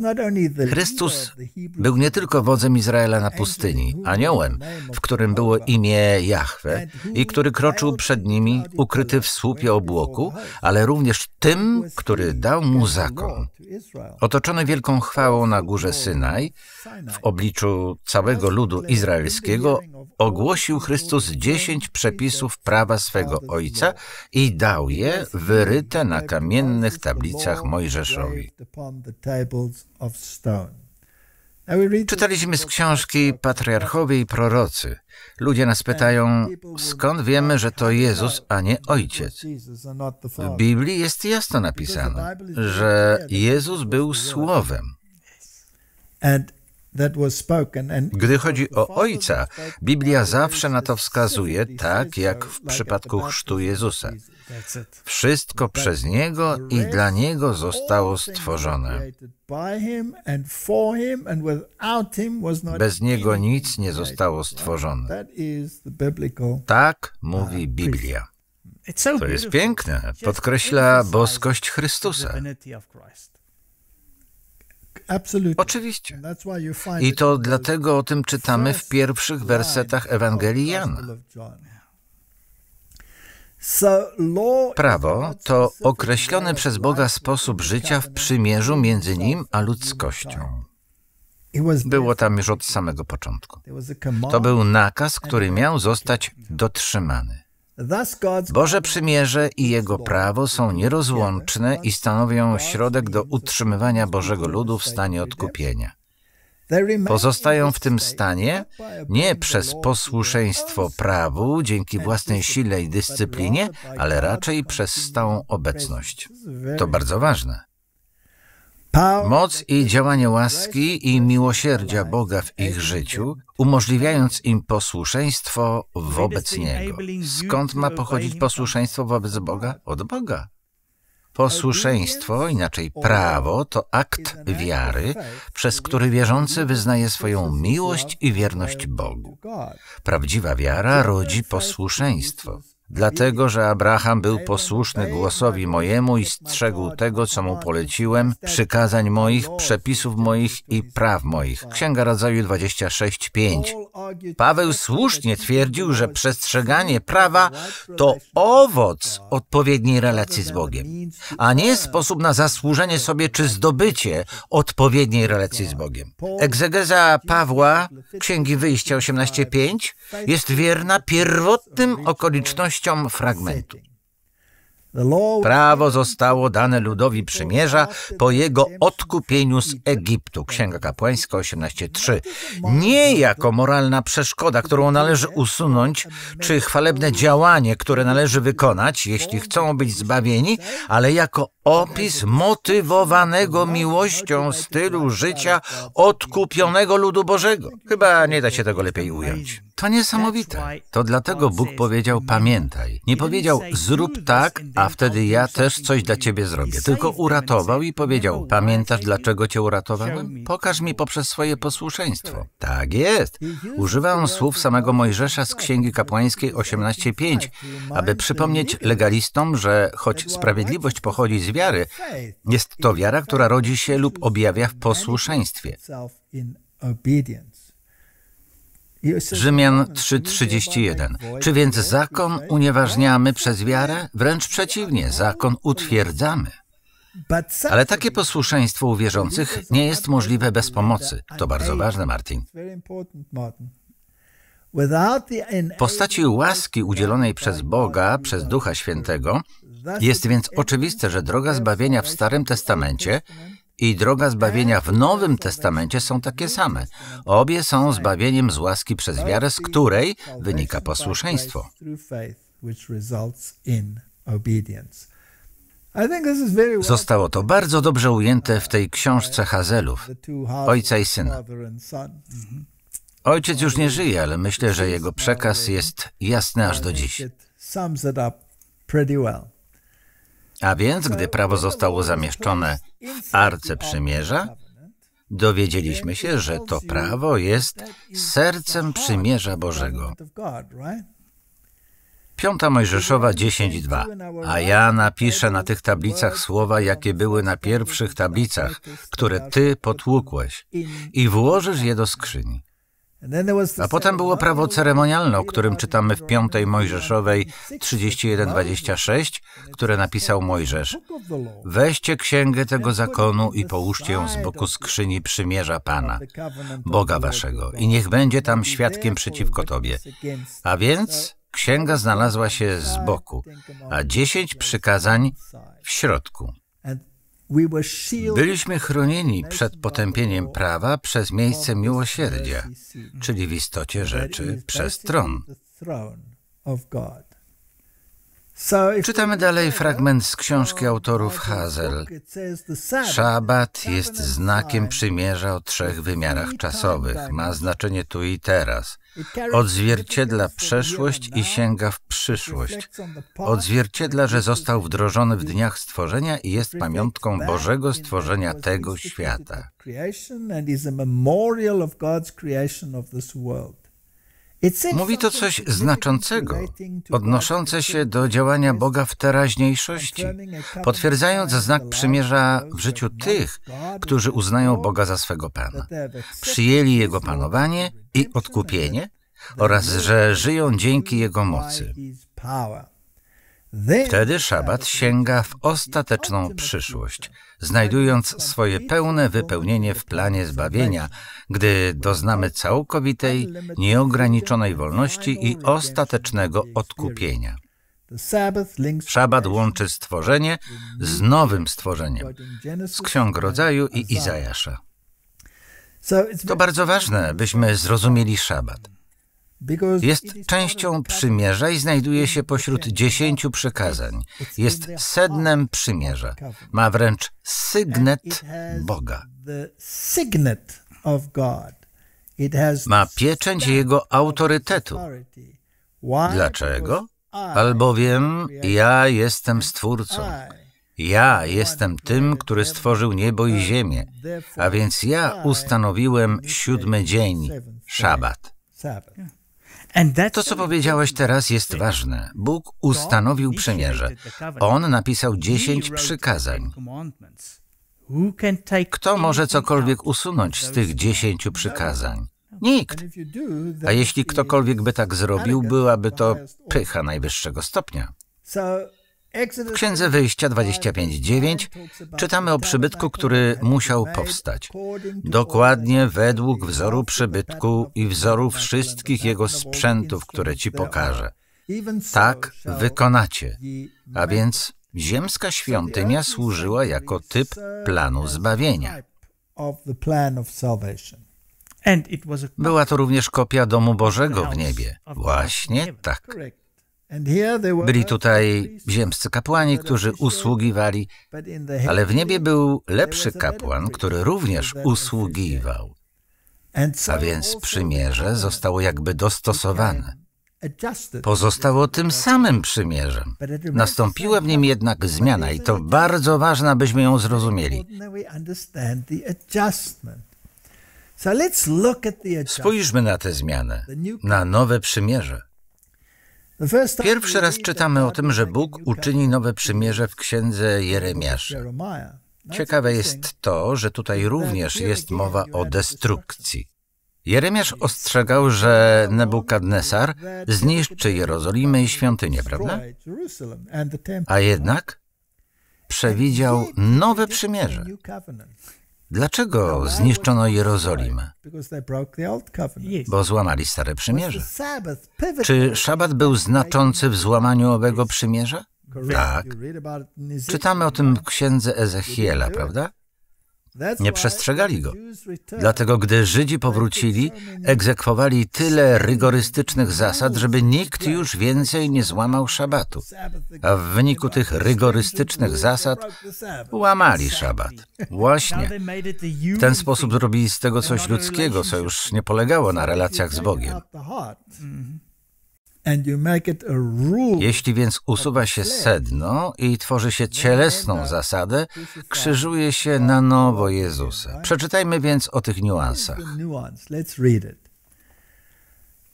był nie tylko wodzem Izraela na pustyni, aniołem, w którym było imię Jahwe i który kroczył przed nimi ukryty w słupie obłoku, ale również tym, który dał mu zakon. Otoczony wielką chwałą na górze Synaj, w obliczu całego ludu izraelskiego, ogłosił Chrystus dziesięć przepisów prawa swego Ojca i dał je wyryte na kamiennych tablicach Mojżeszowi. Czytaliśmy z książki Patriarchowie i Prorocy. Ludzie nas pytają, skąd wiemy, że to Jezus, a nie Ojciec? W Biblii jest jasno napisane, że Jezus był Słowem. Gdy chodzi o Ojca, Biblia zawsze na to wskazuje, tak jak w przypadku chrztu Jezusa. Wszystko przez Niego i dla Niego zostało stworzone. Bez Niego nic nie zostało stworzone. Tak uh, mówi Biblia. To jest piękne, podkreśla boskość Chrystusa. Oczywiście. I to dlatego o tym czytamy w pierwszych wersetach Ewangelii Jana. Prawo to określony przez Boga sposób życia w przymierzu między Nim a ludzkością. Było tam już od samego początku. To był nakaz, który miał zostać dotrzymany. Boże przymierze i Jego prawo są nierozłączne i stanowią środek do utrzymywania Bożego ludu w stanie odkupienia. Pozostają w tym stanie nie przez posłuszeństwo prawu, dzięki własnej sile i dyscyplinie, ale raczej przez stałą obecność. To bardzo ważne. Moc i działanie łaski i miłosierdzia Boga w ich życiu, umożliwiając im posłuszeństwo wobec Niego. Skąd ma pochodzić posłuszeństwo wobec Boga? Od Boga. Posłuszeństwo, inaczej prawo, to akt wiary, przez który wierzący wyznaje swoją miłość i wierność Bogu. Prawdziwa wiara rodzi posłuszeństwo dlatego że Abraham był posłuszny głosowi mojemu i strzegł tego, co mu poleciłem, przykazań moich, przepisów moich i praw moich. Księga Rodzaju 26:5. Paweł słusznie twierdził, że przestrzeganie prawa to owoc odpowiedniej relacji z Bogiem, a nie sposób na zasłużenie sobie czy zdobycie odpowiedniej relacji z Bogiem. Egzegeza Pawła, Księgi Wyjścia 18:5 jest wierna pierwotnym okolicznościom treściom fragmentu. Prawo zostało dane ludowi przymierza po jego odkupieniu z Egiptu. Księga Kapłańska 18.3. Nie jako moralna przeszkoda, którą należy usunąć, czy chwalebne działanie, które należy wykonać, jeśli chcą być zbawieni, ale jako opis motywowanego miłością stylu życia odkupionego ludu Bożego. Chyba nie da się tego lepiej ująć. To niesamowite. To dlatego Bóg powiedział pamiętaj. Nie powiedział zrób tak, a a wtedy ja też coś dla ciebie zrobię. Tylko uratował i powiedział, pamiętasz dlaczego cię uratowałem? Pokaż mi poprzez swoje posłuszeństwo. Tak jest. Używa on słów samego Mojżesza z Księgi Kapłańskiej 18.5, aby przypomnieć legalistom, że choć sprawiedliwość pochodzi z wiary, jest to wiara, która rodzi się lub objawia w posłuszeństwie. Rzymian 3:31. Czy więc zakon unieważniamy przez wiarę? Wręcz przeciwnie, zakon utwierdzamy. Ale takie posłuszeństwo u wierzących nie jest możliwe bez pomocy. To bardzo ważne, Martin. W postaci łaski udzielonej przez Boga, przez Ducha Świętego, jest więc oczywiste, że droga zbawienia w Starym Testamencie i droga zbawienia w Nowym Testamencie są takie same. Obie są zbawieniem z łaski przez wiarę, z której wynika posłuszeństwo. Zostało to bardzo dobrze ujęte w tej książce Hazelów, Ojca i Syna. Ojciec już nie żyje, ale myślę, że jego przekaz jest jasny aż do dziś. A więc, gdy prawo zostało zamieszczone w Arce Przymierza, dowiedzieliśmy się, że to prawo jest sercem Przymierza Bożego. Piąta Mojżeszowa 10.2. A ja napiszę na tych tablicach słowa, jakie były na pierwszych tablicach, które ty potłukłeś, i włożysz je do skrzyni. A potem było prawo ceremonialne, o którym czytamy w piątej Mojżeszowej 31-26, które napisał Mojżesz. Weźcie księgę tego zakonu i połóżcie ją z boku skrzyni przymierza Pana, Boga waszego, i niech będzie tam świadkiem przeciwko tobie. A więc księga znalazła się z boku, a dziesięć przykazań w środku. Byliśmy chronieni przed potępieniem prawa przez miejsce miłosierdzia, czyli w istocie rzeczy przez tron. Czytamy dalej fragment z książki autorów Hazel. Szabat jest znakiem przymierza o trzech wymiarach czasowych. Ma znaczenie tu i teraz. Odzwierciedla przeszłość i sięga w przyszłość. Odzwierciedla, że został wdrożony w dniach stworzenia i jest pamiątką Bożego stworzenia tego świata. Mówi to coś znaczącego, odnoszące się do działania Boga w teraźniejszości, potwierdzając znak przymierza w życiu tych, którzy uznają Boga za swego Pana, przyjęli Jego panowanie i odkupienie oraz że żyją dzięki Jego mocy. Wtedy szabat sięga w ostateczną przyszłość – znajdując swoje pełne wypełnienie w planie zbawienia, gdy doznamy całkowitej, nieograniczonej wolności i ostatecznego odkupienia. Szabat łączy stworzenie z nowym stworzeniem, z Ksiąg Rodzaju i Izajasza. To bardzo ważne, byśmy zrozumieli szabat. Jest częścią przymierza i znajduje się pośród dziesięciu przekazań. Jest sednem przymierza. Ma wręcz sygnet Boga. Ma pieczęć jego autorytetu. Dlaczego? Albowiem ja jestem stwórcą. Ja jestem tym, który stworzył niebo i ziemię, a więc ja ustanowiłem siódmy dzień, szabat. To, co powiedziałeś teraz, jest ważne. Bóg ustanowił przymierze. On napisał dziesięć przykazań. Kto może cokolwiek usunąć z tych dziesięciu przykazań? Nikt. A jeśli ktokolwiek by tak zrobił, byłaby to pycha najwyższego stopnia. W Księdze Wyjścia 25.9 czytamy o przybytku, który musiał powstać, dokładnie według wzoru przybytku i wzoru wszystkich jego sprzętów, które ci pokażę. Tak wykonacie. A więc ziemska świątynia służyła jako typ planu zbawienia. Była to również kopia domu Bożego w niebie. Właśnie tak. Byli tutaj ziemscy kapłani, którzy usługiwali, ale w niebie był lepszy kapłan, który również usługiwał. A więc przymierze zostało jakby dostosowane. Pozostało tym samym przymierzem. Nastąpiła w nim jednak zmiana i to bardzo ważne, abyśmy ją zrozumieli. Spójrzmy na tę zmianę, na nowe przymierze. Pierwszy raz czytamy o tym, że Bóg uczyni nowe przymierze w księdze Jeremiasza. Ciekawe jest to, że tutaj również jest mowa o destrukcji. Jeremiasz ostrzegał, że Nebukadnesar zniszczy Jerozolimę i świątynię, prawda? A jednak przewidział nowe przymierze. Dlaczego no, zniszczono Jerozolimę? Bo złamali Stare Przymierze. Czy szabat był znaczący w złamaniu owego przymierza? Tak. Czytamy o tym w księdze Ezechiela, prawda? Nie przestrzegali go. Dlatego, gdy Żydzi powrócili, egzekwowali tyle rygorystycznych zasad, żeby nikt już więcej nie złamał szabatu. A w wyniku tych rygorystycznych zasad łamali szabat. Właśnie. W ten sposób zrobili z tego coś ludzkiego, co już nie polegało na relacjach z Bogiem. Jeśli więc usuwa się sedno i tworzy się cielesną zasadę, krzyżuje się na nowo Jezusa. Przeczytajmy więc o tych niuansach.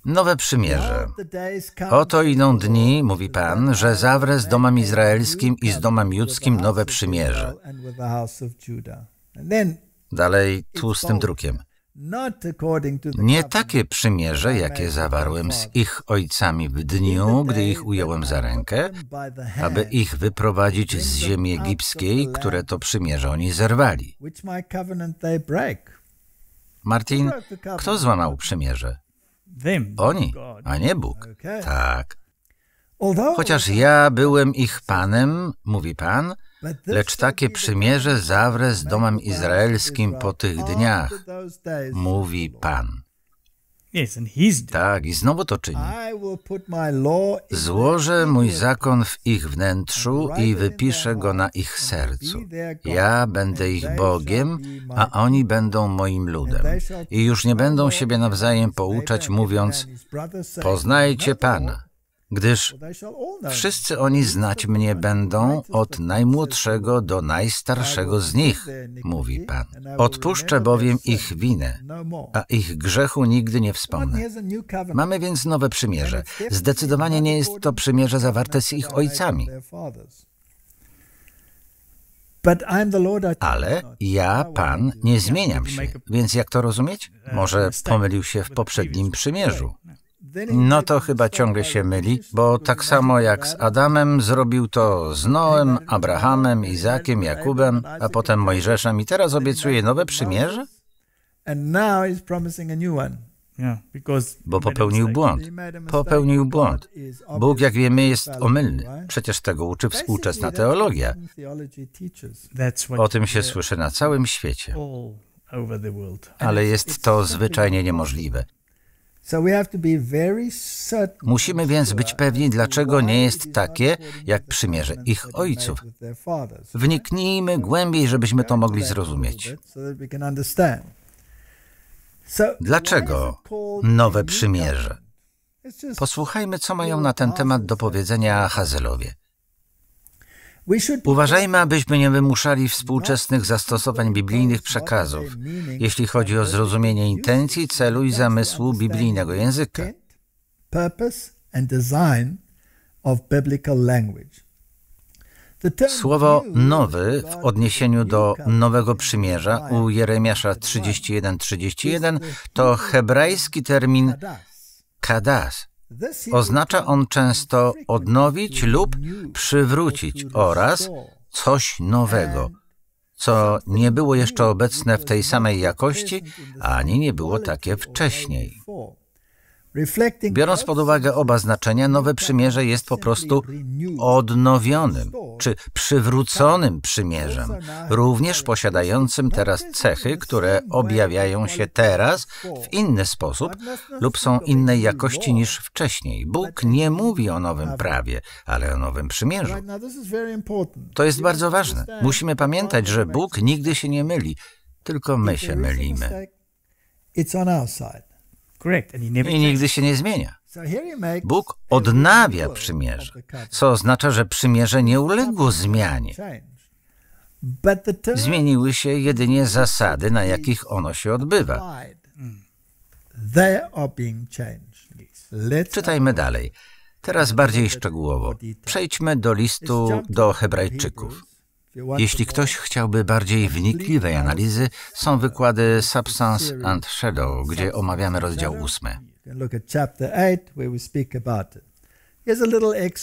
Nowe przymierze. Oto idą dni, mówi Pan, że zawrę z domem izraelskim i z domem judzkim nowe przymierze. Dalej tłustym drukiem. Nie takie przymierze, jakie zawarłem z ich ojcami w dniu, gdy ich ująłem za rękę, aby ich wyprowadzić z ziemi egipskiej, które to przymierze oni zerwali. Martin, kto złamał przymierze? Oni, a nie Bóg. Tak. Chociaż ja byłem ich panem, mówi pan, Lecz takie przymierze zawrę z domem izraelskim po tych dniach, mówi Pan. Tak, i znowu to czyni. Złożę mój zakon w ich wnętrzu i wypiszę go na ich sercu. Ja będę ich Bogiem, a oni będą moim ludem. I już nie będą siebie nawzajem pouczać, mówiąc, poznajcie Pana gdyż wszyscy oni znać mnie będą od najmłodszego do najstarszego z nich, mówi Pan. Odpuszczę bowiem ich winę, a ich grzechu nigdy nie wspomnę. Mamy więc nowe przymierze. Zdecydowanie nie jest to przymierze zawarte z ich ojcami. Ale ja, Pan, nie zmieniam się, więc jak to rozumieć? Może pomylił się w poprzednim przymierzu. No to chyba ciągle się myli, bo tak samo jak z Adamem zrobił to z Noem, Abrahamem, Izakiem, Jakubem, a potem Mojżeszem i teraz obiecuje nowe przymierze? Bo popełnił błąd. Popełnił błąd. Bóg, jak wiemy, jest omylny. Przecież tego uczy współczesna teologia. O tym się słyszy na całym świecie. Ale jest to zwyczajnie niemożliwe. Musimy więc być pewni, dlaczego nie jest takie, jak przymierze ich ojców. Wniknijmy głębiej, żebyśmy to mogli zrozumieć. Dlaczego nowe przymierze? Posłuchajmy, co mają na ten temat do powiedzenia Hazelowie. Uważajmy, abyśmy nie wymuszali współczesnych zastosowań biblijnych przekazów, jeśli chodzi o zrozumienie intencji, celu i zamysłu biblijnego języka. Słowo nowy w odniesieniu do Nowego Przymierza u Jeremiasza 31:31 31, to hebrajski termin kadas, Oznacza on często odnowić lub przywrócić oraz coś nowego, co nie było jeszcze obecne w tej samej jakości, ani nie było takie wcześniej. Biorąc pod uwagę oba znaczenia, nowe przymierze jest po prostu odnowionym czy przywróconym przymierzem, również posiadającym teraz cechy, które objawiają się teraz w inny sposób lub są innej jakości niż wcześniej. Bóg nie mówi o nowym prawie, ale o nowym przymierzu. To jest bardzo ważne. Musimy pamiętać, że Bóg nigdy się nie myli, tylko my się mylimy. It's on our side i nigdy się nie zmienia. Bóg odnawia przymierze, co oznacza, że przymierze nie uległo zmianie. Zmieniły się jedynie zasady, na jakich ono się odbywa. Czytajmy dalej. Teraz bardziej szczegółowo. Przejdźmy do listu do Hebrajczyków. Jeśli ktoś chciałby bardziej wnikliwej analizy, są wykłady Substance and Shadow, gdzie omawiamy rozdział ósmy.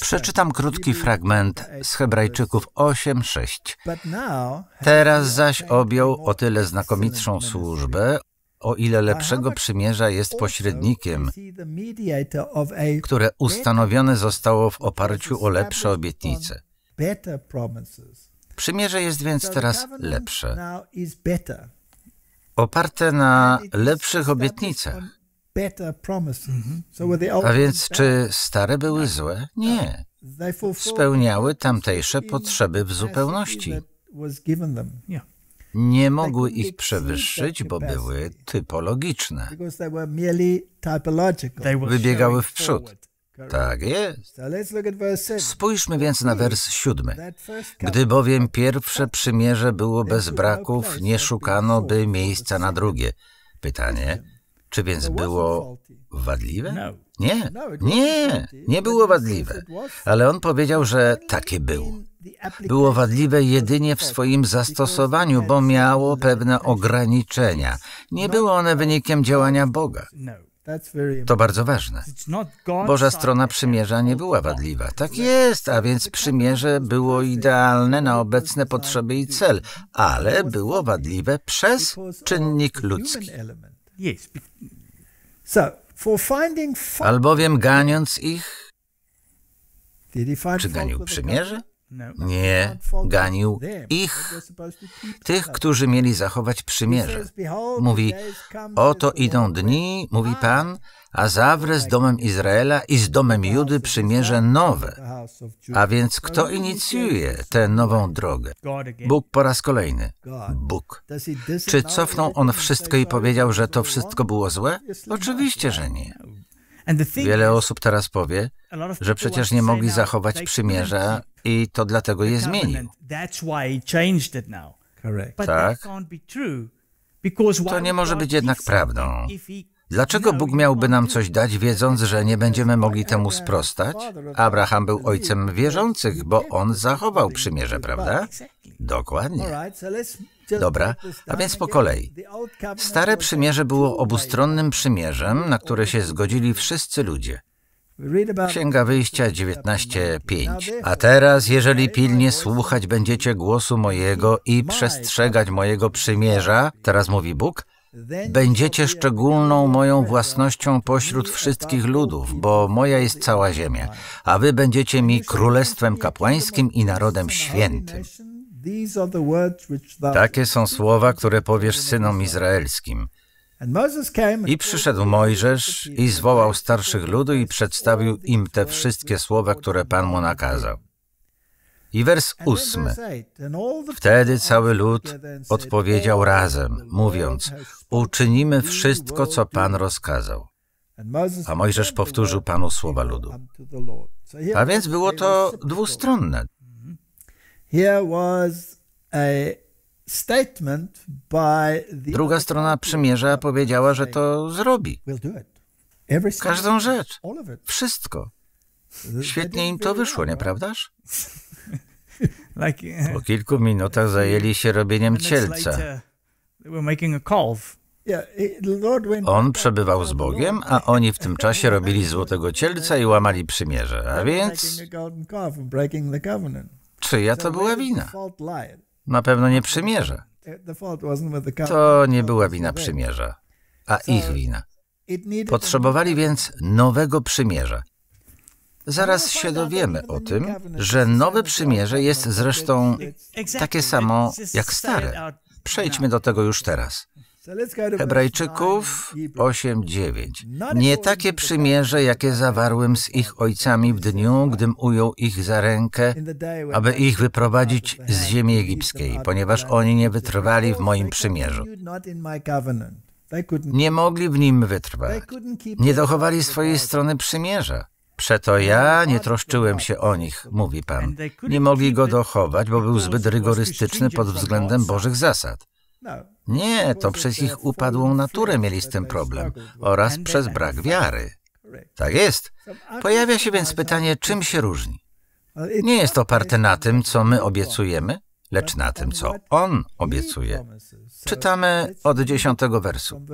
Przeczytam krótki fragment z Hebrajczyków 8:6. Teraz zaś objął o tyle znakomitszą służbę, o ile lepszego przymierza jest pośrednikiem, które ustanowione zostało w oparciu o lepsze obietnice. Przymierze jest więc teraz lepsze, oparte na lepszych obietnicach. Mhm. A więc czy stare były złe? Nie. Spełniały tamtejsze potrzeby w zupełności. Nie mogły ich przewyższyć, bo były typologiczne. Wybiegały w przód. Tak jest. Spójrzmy więc na wers siódmy. Gdy bowiem pierwsze przymierze było bez no braków, nie szukano no by miejsca na drugie. Pytanie, czy więc było wadliwe? No. Nie, nie, nie było wadliwe. Ale on powiedział, że takie było. Było wadliwe jedynie w swoim zastosowaniu, bo miało pewne ograniczenia. Nie były one wynikiem działania Boga. To bardzo ważne. Boża strona przymierza nie była wadliwa. Tak jest, a więc przymierze było idealne na obecne potrzeby i cel, ale było wadliwe przez czynnik ludzki. Albowiem ganiąc ich, czy ganił przymierze? Nie, ganił ich, tych, którzy mieli zachować przymierze. Mówi, oto idą dni, mówi Pan, a zawrę z domem Izraela i z domem Judy przymierze nowe. A więc kto inicjuje tę nową drogę? Bóg po raz kolejny. Bóg. Czy cofnął on wszystko i powiedział, że to wszystko było złe? Oczywiście, że nie. Wiele osób teraz powie, że przecież nie mogli zachować przymierza i to dlatego je zmienił. Tak. To nie może być jednak prawdą. Dlaczego no, Bóg miałby nam coś dać, wiedząc, że nie będziemy mogli temu sprostać? Abraham był ojcem wierzących, bo on zachował przymierze, prawda? Dokładnie. Dobra, a więc po kolei. Stare przymierze było obustronnym przymierzem, na które się zgodzili wszyscy ludzie. Księga Wyjścia 19:5. A teraz, jeżeli pilnie słuchać będziecie głosu mojego i przestrzegać mojego przymierza, teraz mówi Bóg, będziecie szczególną moją własnością pośród wszystkich ludów, bo moja jest cała ziemia, a wy będziecie mi królestwem kapłańskim i narodem świętym. Takie są słowa, które powiesz synom izraelskim. I przyszedł Mojżesz i zwołał starszych ludu i przedstawił im te wszystkie słowa, które Pan mu nakazał. I wers ósmy. Wtedy cały lud odpowiedział razem, mówiąc, uczynimy wszystko, co Pan rozkazał. A Mojżesz powtórzył Panu słowa ludu. A więc było to dwustronne. Druga strona przymierza powiedziała, że to zrobi. Każdą rzecz. Wszystko. Świetnie im to wyszło, nieprawdaż? Po kilku minutach zajęli się robieniem cielca. On przebywał z Bogiem, a oni w tym czasie robili złotego cielca i łamali przymierze, a więc czyja to była wina. Na pewno nie przymierze. To nie była wina przymierza, a ich wina. Potrzebowali więc nowego przymierza. Zaraz się dowiemy o tym, że nowe przymierze jest zresztą takie samo jak stare. Przejdźmy do tego już teraz. Hebrajczyków 8:9. Nie takie przymierze, jakie zawarłem z ich ojcami w dniu, gdym ujął ich za rękę, aby ich wyprowadzić z ziemi egipskiej, ponieważ oni nie wytrwali w moim przymierzu. Nie mogli w nim wytrwać. Nie dochowali swojej strony przymierza. Przeto ja nie troszczyłem się o nich, mówi Pan. Nie mogli go dochować, bo był zbyt rygorystyczny pod względem Bożych zasad. Nie, to przez ich upadłą naturę mieli z tym problem oraz przez brak wiary. Tak jest. Pojawia się więc pytanie, czym się różni? Nie jest oparte na tym, co my obiecujemy, lecz na tym, co On obiecuje. Czytamy od dziesiątego wersu.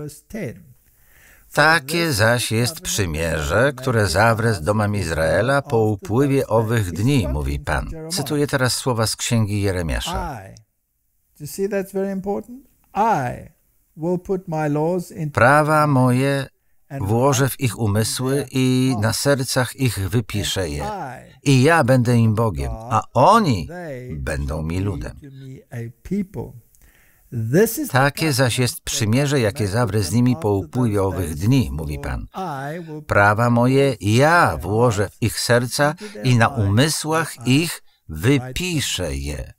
Takie zaś jest przymierze, które zawrę z domem Izraela po upływie owych dni, mówi Pan. Cytuję teraz słowa z księgi Jeremiasza you see that's very important? I Prawa moje włożę w ich umysły i na sercach ich wypiszę je. I ja będę im Bogiem, a oni będą mi ludem. Takie zaś jest przymierze, jakie zawrę z nimi po upływie owych dni, mówi Pan. Prawa moje ja włożę w ich serca i na umysłach ich wypiszę je.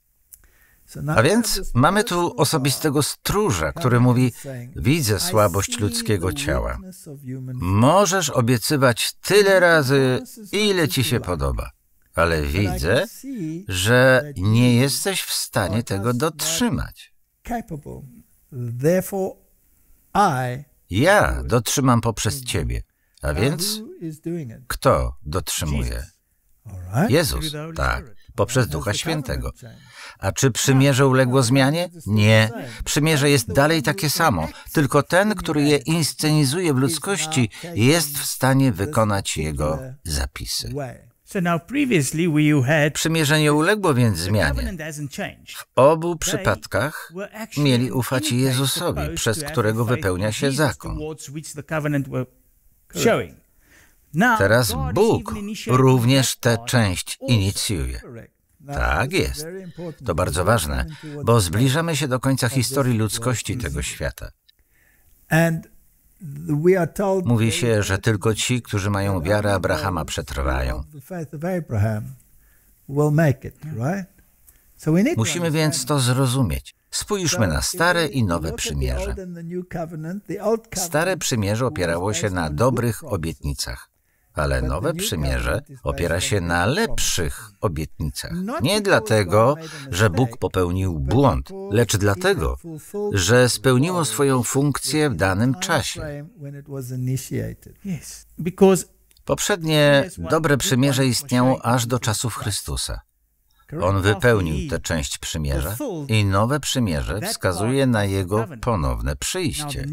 A więc mamy tu osobistego stróża, który mówi: Widzę słabość ludzkiego ciała. Możesz obiecywać tyle razy, ile ci się podoba, ale widzę, że nie jesteś w stanie tego dotrzymać. Ja dotrzymam poprzez hmm. ciebie. A więc kto dotrzymuje? Jezus, tak, poprzez Ducha Świętego. A czy przymierze uległo zmianie? Nie. Przymierze jest dalej takie samo, tylko ten, który je inscenizuje w ludzkości, jest w stanie wykonać jego zapisy. Przymierze nie uległo więc zmianie. W obu przypadkach mieli ufać Jezusowi, przez którego wypełnia się zakon. Teraz Bóg również tę część inicjuje. Tak jest. To bardzo ważne, bo zbliżamy się do końca historii ludzkości tego świata. Mówi się, że tylko ci, którzy mają wiarę Abrahama, przetrwają. Musimy więc to zrozumieć. Spójrzmy na Stare i Nowe Przymierze. Stare Przymierze opierało się na dobrych obietnicach. Ale nowe przymierze opiera się na lepszych obietnicach. Nie dlatego, że Bóg popełnił błąd, lecz dlatego, że spełniło swoją funkcję w danym czasie. Poprzednie dobre przymierze istniało aż do czasów Chrystusa. On wypełnił tę część przymierza i nowe przymierze wskazuje na jego ponowne przyjście.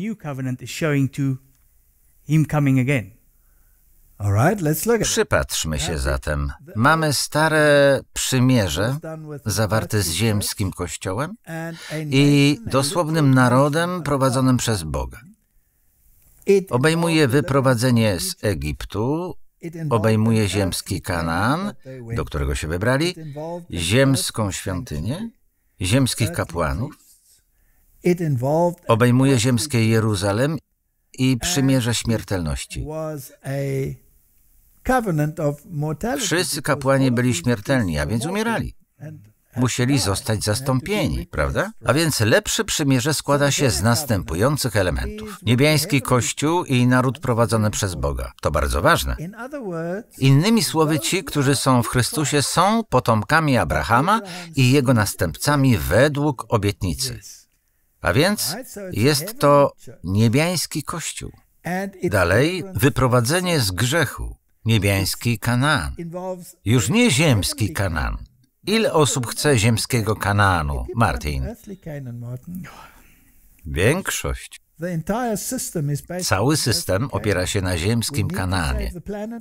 Przypatrzmy się zatem. Mamy stare przymierze zawarte z ziemskim kościołem i dosłownym narodem prowadzonym przez Boga. Obejmuje wyprowadzenie z Egiptu, obejmuje ziemski Kanaan, do którego się wybrali, ziemską świątynię, ziemskich kapłanów, obejmuje ziemskie Jeruzalem i przymierze śmiertelności. Wszyscy kapłani byli śmiertelni, a więc umierali. Musieli zostać zastąpieni, prawda? A więc lepsze przymierze składa się z następujących elementów. Niebiański Kościół i naród prowadzony przez Boga. To bardzo ważne. Innymi słowy, ci, którzy są w Chrystusie, są potomkami Abrahama i jego następcami według obietnicy. A więc jest to niebiański Kościół. Dalej, wyprowadzenie z grzechu niebiański Kanaan. Już nie ziemski Kanaan. Ile osób chce ziemskiego Kanaanu, Martin? Większość. Cały system opiera się na ziemskim Kanaanie.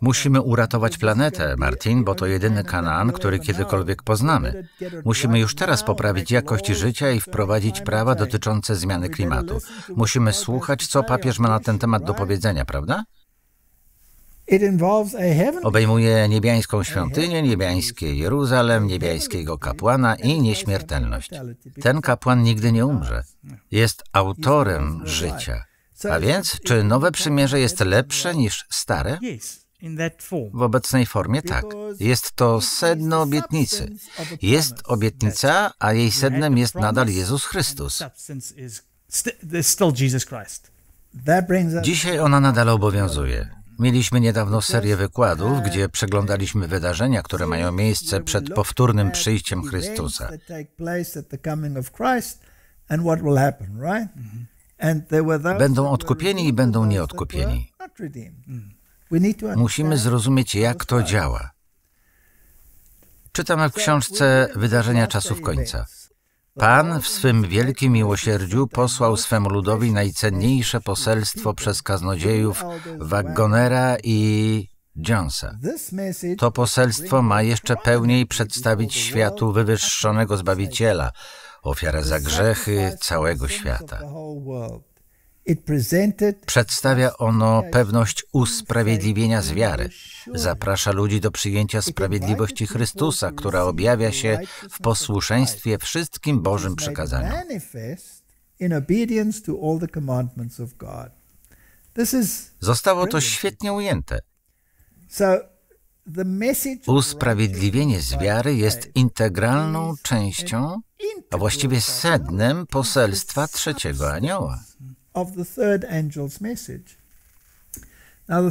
Musimy uratować planetę, Martin, bo to jedyny Kanaan, który kiedykolwiek poznamy. Musimy już teraz poprawić jakość życia i wprowadzić prawa dotyczące zmiany klimatu. Musimy słuchać, co papież ma na ten temat do powiedzenia, prawda? Obejmuje niebiańską świątynię, niebiańskie Jeruzalem, niebiańskiego kapłana i nieśmiertelność. Ten kapłan nigdy nie umrze. Jest autorem życia. A więc, czy nowe przymierze jest lepsze niż stare? W obecnej formie tak. Jest to sedno obietnicy. Jest obietnica, a jej sednem jest nadal Jezus Chrystus. Dzisiaj ona nadal obowiązuje. Mieliśmy niedawno serię wykładów, gdzie przeglądaliśmy wydarzenia, które mają miejsce przed powtórnym przyjściem Chrystusa. Będą odkupieni i będą nieodkupieni. Musimy zrozumieć, jak to działa. Czytamy w książce Wydarzenia Czasów Końca. Pan w swym wielkim miłosierdziu posłał swemu ludowi najcenniejsze poselstwo przez kaznodziejów Wagonera i Jonesa. To poselstwo ma jeszcze pełniej przedstawić światu wywyższonego Zbawiciela, ofiarę za grzechy całego świata. Przedstawia ono pewność usprawiedliwienia z wiary. Zaprasza ludzi do przyjęcia sprawiedliwości Chrystusa, która objawia się w posłuszeństwie wszystkim Bożym przykazaniom. Zostało to świetnie ujęte. Usprawiedliwienie z wiary jest integralną częścią, a właściwie sednem poselstwa trzeciego anioła of the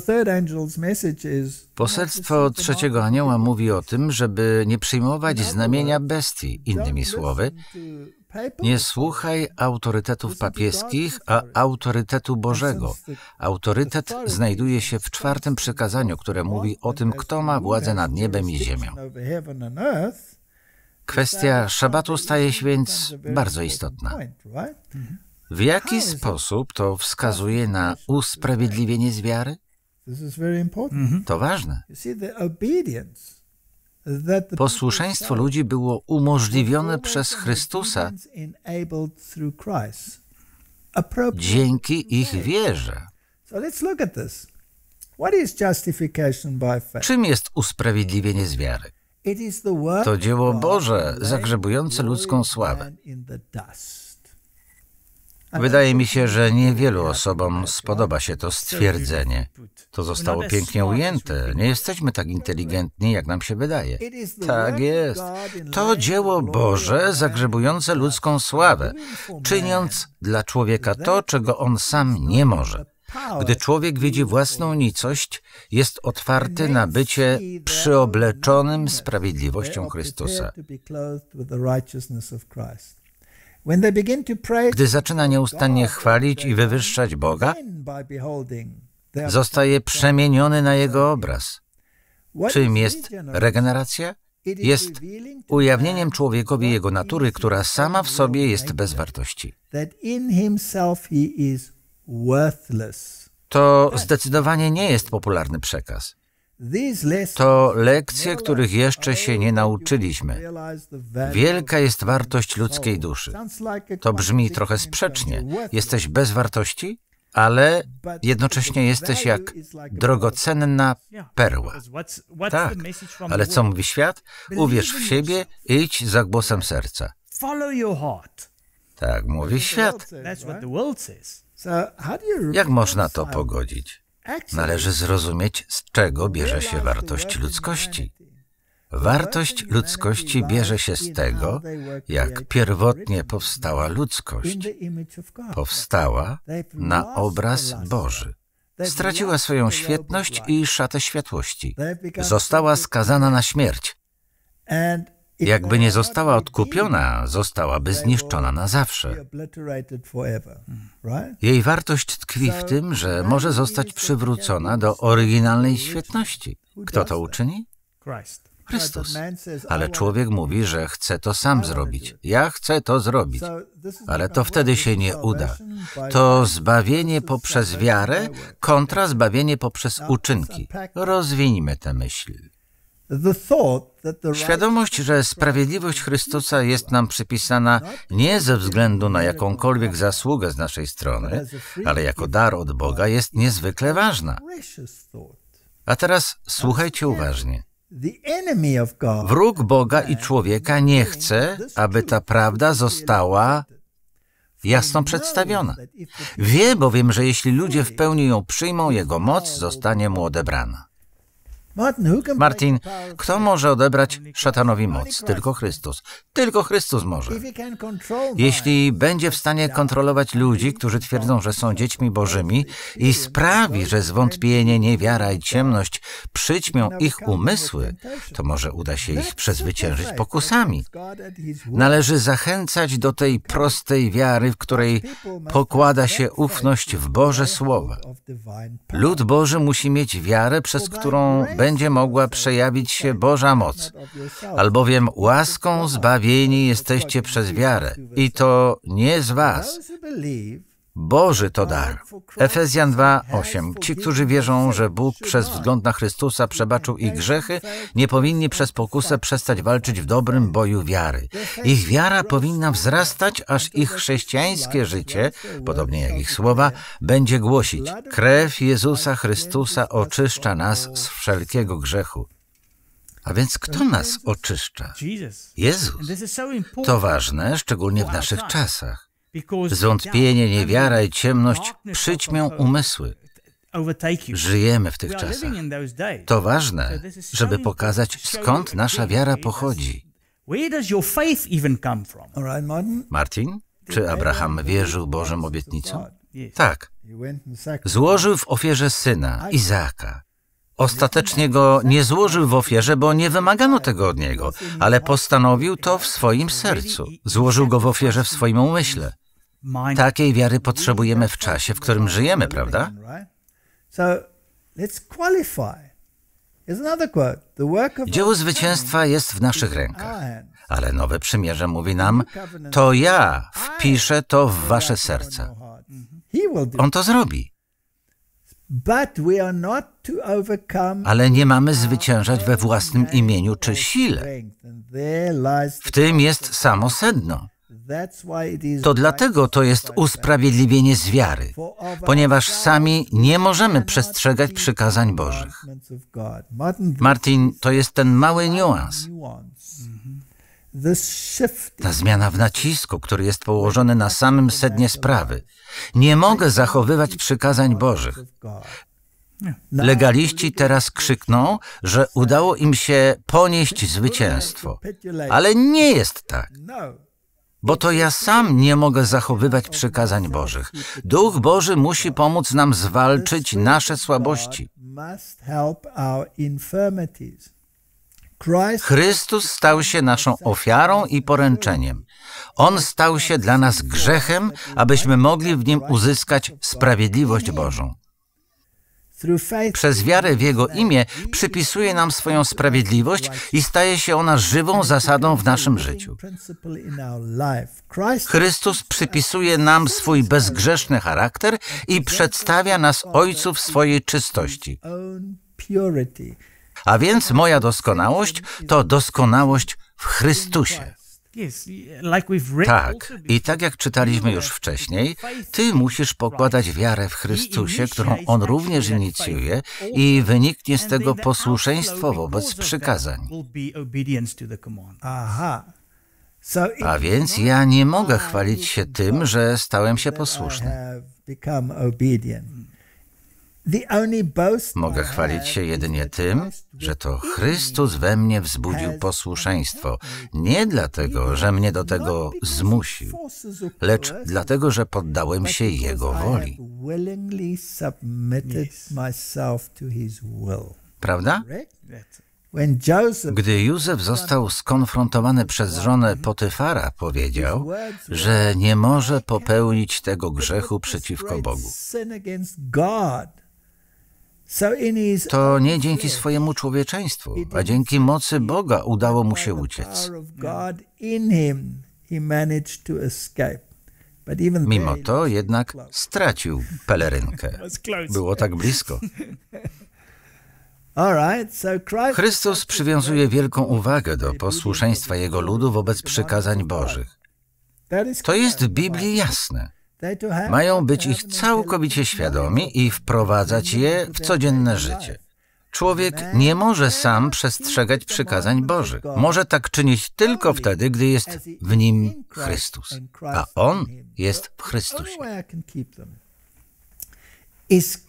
third angel's message. Poselstwo trzeciego anioła mówi o tym, żeby nie przyjmować znamienia bestii. Innymi słowy, nie słuchaj autorytetów papieskich, a autorytetu Bożego. Autorytet znajduje się w czwartym przykazaniu, które mówi o tym, kto ma władzę nad niebem i ziemią. Kwestia szabatu staje się więc bardzo istotna. W jaki sposób to wskazuje na usprawiedliwienie z wiary? Mhm. To ważne. Posłuszeństwo ludzi było umożliwione przez Chrystusa dzięki ich wierze. Czym jest usprawiedliwienie z wiary? To dzieło Boże zagrzebujące ludzką sławę. Wydaje mi się, że niewielu osobom spodoba się to stwierdzenie. To zostało pięknie ujęte. Nie jesteśmy tak inteligentni, jak nam się wydaje. Tak jest. To dzieło Boże zagrzebujące ludzką sławę, czyniąc dla człowieka to, czego on sam nie może. Gdy człowiek widzi własną nicość, jest otwarty na bycie przyobleczonym sprawiedliwością Chrystusa. Gdy zaczyna nieustannie chwalić i wywyższać Boga, zostaje przemieniony na Jego obraz. Czym jest regeneracja? Jest ujawnieniem człowiekowi jego natury, która sama w sobie jest bez wartości. To zdecydowanie nie jest popularny przekaz. To lekcje, których jeszcze się nie nauczyliśmy. Wielka jest wartość ludzkiej duszy. To brzmi trochę sprzecznie. Jesteś bez wartości, ale jednocześnie jesteś jak drogocenna perła. Tak, ale co mówi świat? Uwierz w siebie, idź za głosem serca. Tak mówi świat. Jak można to pogodzić? Należy zrozumieć, z czego bierze się wartość ludzkości. Wartość ludzkości bierze się z tego, jak pierwotnie powstała ludzkość. Powstała na obraz Boży. Straciła swoją świetność i szatę światłości. Została skazana na śmierć. Jakby nie została odkupiona, zostałaby zniszczona na zawsze. Jej wartość tkwi w tym, że może zostać przywrócona do oryginalnej świetności. Kto to uczyni? Chrystus. Ale człowiek mówi, że chce to sam zrobić. Ja chcę to zrobić. Ale to wtedy się nie uda. To zbawienie poprzez wiarę kontra zbawienie poprzez uczynki. Rozwijmy tę myśl. Świadomość, że sprawiedliwość Chrystusa jest nam przypisana nie ze względu na jakąkolwiek zasługę z naszej strony, ale jako dar od Boga jest niezwykle ważna. A teraz słuchajcie uważnie. Wróg Boga i człowieka nie chce, aby ta prawda została jasno przedstawiona. Wie bowiem, że jeśli ludzie w pełni ją przyjmą, jego moc zostanie mu odebrana. Martin, kto może odebrać szatanowi moc? Tylko Chrystus. Tylko Chrystus może. Jeśli będzie w stanie kontrolować ludzi, którzy twierdzą, że są dziećmi bożymi i sprawi, że zwątpienie, niewiara i ciemność przyćmią ich umysły, to może uda się ich przezwyciężyć pokusami. Należy zachęcać do tej prostej wiary, w której pokłada się ufność w Boże Słowa. Lud Boży musi mieć wiarę, przez którą będzie będzie mogła przejawić się Boża moc, albowiem łaską zbawieni jesteście przez wiarę i to nie z was, Boży to dar. Efezjan 2:8. Ci, którzy wierzą, że Bóg przez wzgląd na Chrystusa przebaczył ich grzechy, nie powinni przez pokusę przestać walczyć w dobrym boju wiary. Ich wiara powinna wzrastać, aż ich chrześcijańskie życie, podobnie jak ich słowa, będzie głosić: Krew Jezusa Chrystusa oczyszcza nas z wszelkiego grzechu. A więc kto nas oczyszcza? Jezus. To ważne, szczególnie w naszych czasach. Zwątpienie, niewiara i ciemność przyćmią umysły. Żyjemy w tych czasach. To ważne, żeby pokazać, skąd nasza wiara pochodzi. Martin, czy Abraham wierzył Bożym obietnicom? Tak. Złożył w ofierze syna, Izaaka. Ostatecznie go nie złożył w ofierze, bo nie wymagano tego od niego, ale postanowił to w swoim sercu. Złożył go w ofierze w swoim umyśle. Takiej wiary potrzebujemy w czasie, w którym żyjemy, prawda? Dzieło zwycięstwa jest w naszych rękach, ale Nowe Przymierze mówi nam, to ja wpiszę to w wasze serca. On to zrobi. Ale nie mamy zwyciężać we własnym imieniu czy sile. W tym jest samo sedno. To dlatego to jest usprawiedliwienie z wiary, ponieważ sami nie możemy przestrzegać przykazań Bożych. Martin, to jest ten mały niuans. Ta zmiana w nacisku, który jest położony na samym sednie sprawy. Nie mogę zachowywać przykazań Bożych. Legaliści teraz krzykną, że udało im się ponieść zwycięstwo. Ale nie jest tak. Bo to ja sam nie mogę zachowywać przykazań Bożych. Duch Boży musi pomóc nam zwalczyć nasze słabości. Chrystus stał się naszą ofiarą i poręczeniem. On stał się dla nas grzechem, abyśmy mogli w nim uzyskać sprawiedliwość Bożą. Przez wiarę w Jego imię przypisuje nam swoją sprawiedliwość i staje się ona żywą zasadą w naszym życiu. Chrystus przypisuje nam swój bezgrzeszny charakter i przedstawia nas Ojcu w swojej czystości. A więc moja doskonałość to doskonałość w Chrystusie. Tak, i tak jak czytaliśmy już wcześniej, ty musisz pokładać wiarę w Chrystusie, którą On również inicjuje i wyniknie z tego posłuszeństwo wobec przykazań. Aha. A więc ja nie mogę chwalić się tym, że stałem się posłuszny. Mogę chwalić się jedynie tym, że to Chrystus we mnie wzbudził posłuszeństwo. Nie dlatego, że mnie do tego zmusił, lecz dlatego, że poddałem się Jego woli. Prawda? Gdy Józef został skonfrontowany przez żonę Potyfara, powiedział, że nie może popełnić tego grzechu przeciwko Bogu. To nie dzięki swojemu człowieczeństwu, a dzięki mocy Boga udało mu się uciec. Mimo to jednak stracił pelerynkę. Było tak blisko. Chrystus przywiązuje wielką uwagę do posłuszeństwa Jego ludu wobec przykazań Bożych. To jest w Biblii jasne. Mają być ich całkowicie świadomi i wprowadzać je w codzienne życie. Człowiek nie może sam przestrzegać przykazań Bożych. Może tak czynić tylko wtedy, gdy jest w nim Chrystus, a On jest w Chrystusie.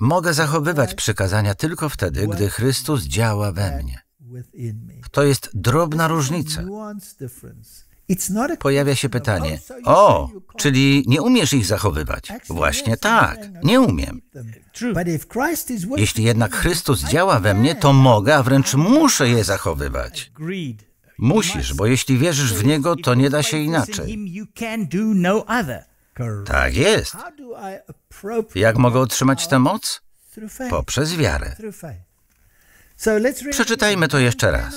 Mogę zachowywać przykazania tylko wtedy, gdy Chrystus działa we mnie. To jest drobna różnica. Pojawia się pytanie, o, czyli nie umiesz ich zachowywać? Właśnie tak, nie umiem. Jeśli jednak Chrystus działa we mnie, to mogę, a wręcz muszę je zachowywać. Musisz, bo jeśli wierzysz w Niego, to nie da się inaczej. No tak jest. Jak mogę otrzymać tę moc? Poprzez wiarę. Przeczytajmy to jeszcze raz.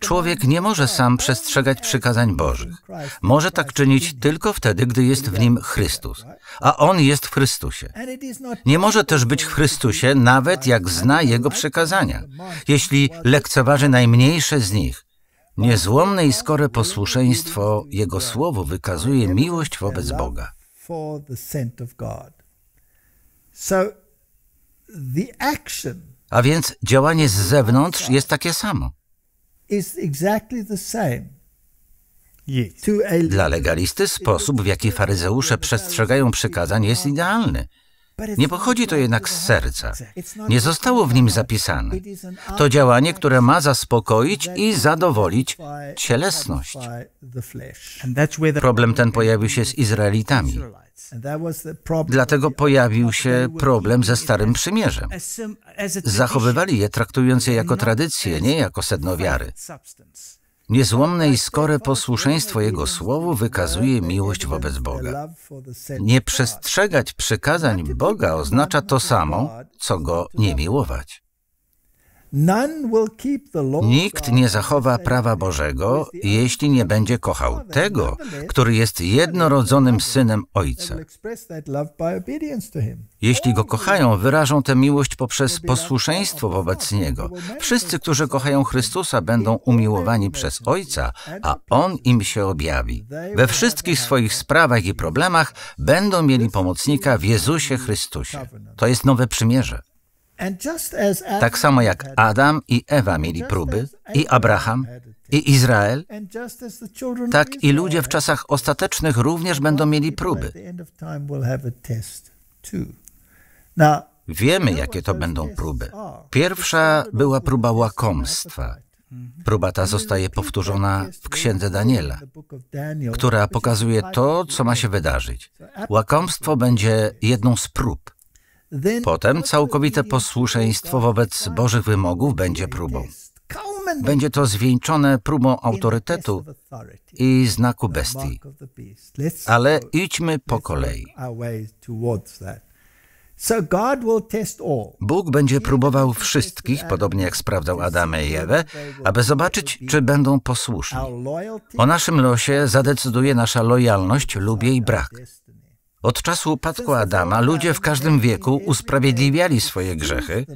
Człowiek nie może sam przestrzegać przykazań Bożych. Może tak czynić tylko wtedy, gdy jest w nim Chrystus, a on jest w Chrystusie. Nie może też być w Chrystusie, nawet jak zna jego przykazania, jeśli lekceważy najmniejsze z nich. Niezłomne i skore posłuszeństwo Jego Słowu wykazuje miłość wobec Boga. So the action a więc działanie z zewnątrz jest takie samo. Dla legalisty sposób, w jaki faryzeusze przestrzegają przykazań, jest idealny. Nie pochodzi to jednak z serca. Nie zostało w nim zapisane. To działanie, które ma zaspokoić i zadowolić cielesność. Problem ten pojawił się z Izraelitami. Dlatego pojawił się problem ze Starym Przymierzem. Zachowywali je, traktując je jako tradycję, nie jako sedno wiary. Niezłomne i skore posłuszeństwo Jego Słowu wykazuje miłość wobec Boga. Nie przestrzegać przykazań Boga oznacza to samo, co Go nie miłować. Nikt nie zachowa prawa Bożego, jeśli nie będzie kochał tego, który jest no jednorodzonym synem Ojca. Jeśli go kochają, wyrażą tę miłość poprzez posłuszeństwo wobec niego. Wszyscy, którzy kochają Chrystusa, będą umiłowani przez Ojca, a On im się objawi. We wszystkich swoich sprawach i problemach będą mieli pomocnika w Jezusie Chrystusie. To jest nowe przymierze. Tak samo jak Adam i Ewa mieli próby, i Abraham, i Izrael, tak i ludzie w czasach ostatecznych również będą mieli próby. Wiemy, jakie to będą próby. Pierwsza była próba łakomstwa. Próba ta zostaje powtórzona w księdze Daniela, która pokazuje to, co ma się wydarzyć. Łakomstwo będzie jedną z prób. Potem całkowite posłuszeństwo wobec Bożych wymogów będzie próbą. Będzie to zwieńczone próbą autorytetu i znaku bestii. Ale idźmy po kolei. Bóg będzie próbował wszystkich, podobnie jak sprawdzał Adamę i Ewę, aby zobaczyć, czy będą posłuszni. O naszym losie zadecyduje nasza lojalność lub jej brak. Od czasu upadku Adama ludzie w każdym wieku usprawiedliwiali swoje grzechy,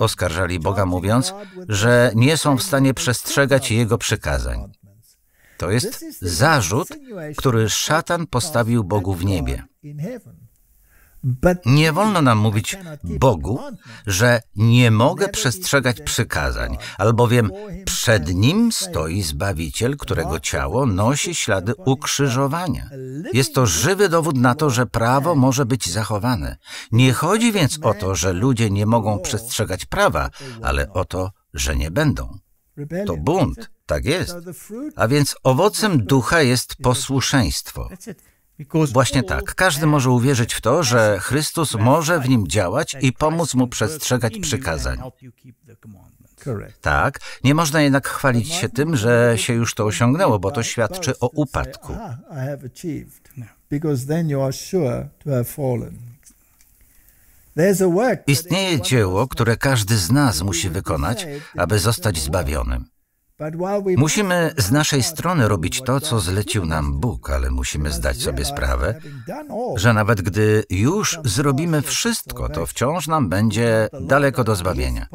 oskarżali Boga mówiąc, że nie są w stanie przestrzegać Jego przykazań. To jest zarzut, który szatan postawił Bogu w niebie. Nie wolno nam mówić Bogu, że nie mogę przestrzegać przykazań, albowiem przed Nim stoi Zbawiciel, którego ciało nosi ślady ukrzyżowania. Jest to żywy dowód na to, że prawo może być zachowane. Nie chodzi więc o to, że ludzie nie mogą przestrzegać prawa, ale o to, że nie będą. To bunt, tak jest. A więc owocem ducha jest posłuszeństwo. Właśnie tak. Każdy może uwierzyć w to, że Chrystus może w nim działać i pomóc mu przestrzegać przykazań. Tak, nie można jednak chwalić się tym, że się już to osiągnęło, bo to świadczy o upadku. Istnieje dzieło, które każdy z nas musi wykonać, aby zostać zbawionym. Musimy z naszej strony robić to, co zlecił nam Bóg, ale musimy zdać sobie sprawę, że nawet gdy już zrobimy wszystko, to wciąż nam będzie daleko do zbawienia.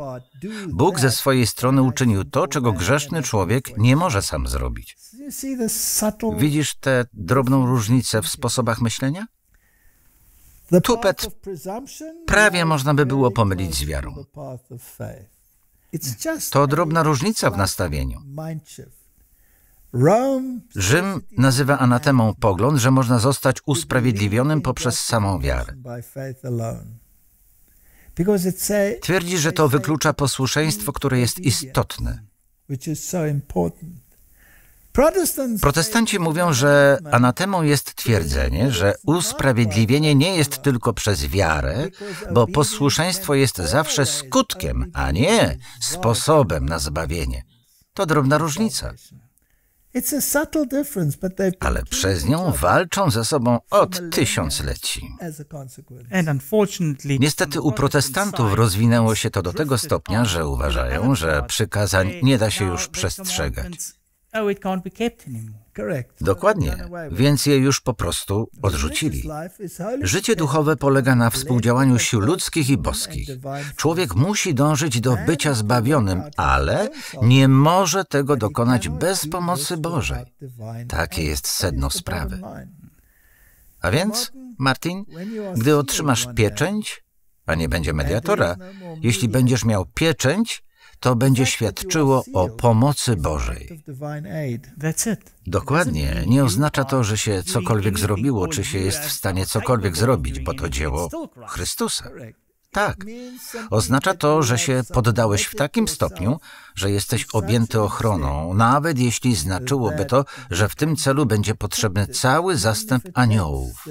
Bóg ze swojej strony uczynił to, czego grzeszny człowiek nie może sam zrobić. Widzisz tę drobną różnicę w sposobach myślenia? Tupet prawie można by było pomylić z wiarą. To drobna różnica w nastawieniu. Rzym nazywa anatemą pogląd, że można zostać usprawiedliwionym poprzez samą wiarę. Twierdzi, że to wyklucza posłuszeństwo, które jest istotne. Protestanci mówią, że anatemą jest twierdzenie, że usprawiedliwienie nie jest tylko przez wiarę, bo posłuszeństwo jest zawsze skutkiem, a nie sposobem na zbawienie. To drobna różnica. Ale przez nią walczą ze sobą od tysiącleci. Niestety u protestantów rozwinęło się to do tego stopnia, że uważają, że przykazań nie da się już przestrzegać. No, Dokładnie, więc je już po prostu odrzucili. Życie duchowe polega na współdziałaniu sił ludzkich i boskich. Człowiek musi dążyć do bycia zbawionym, ale nie może tego dokonać bez pomocy Bożej. Takie jest sedno sprawy. A więc, Martin, gdy otrzymasz pieczęć, a nie będzie mediatora, no jeśli będziesz miał pieczęć, to będzie świadczyło o pomocy Bożej. Dokładnie. Nie oznacza to, że się cokolwiek zrobiło, czy się jest w stanie cokolwiek zrobić, bo to dzieło Chrystusa. Tak. Oznacza to, że się poddałeś w takim stopniu, że jesteś objęty ochroną, nawet jeśli znaczyłoby to, że w tym celu będzie potrzebny cały zastęp aniołów.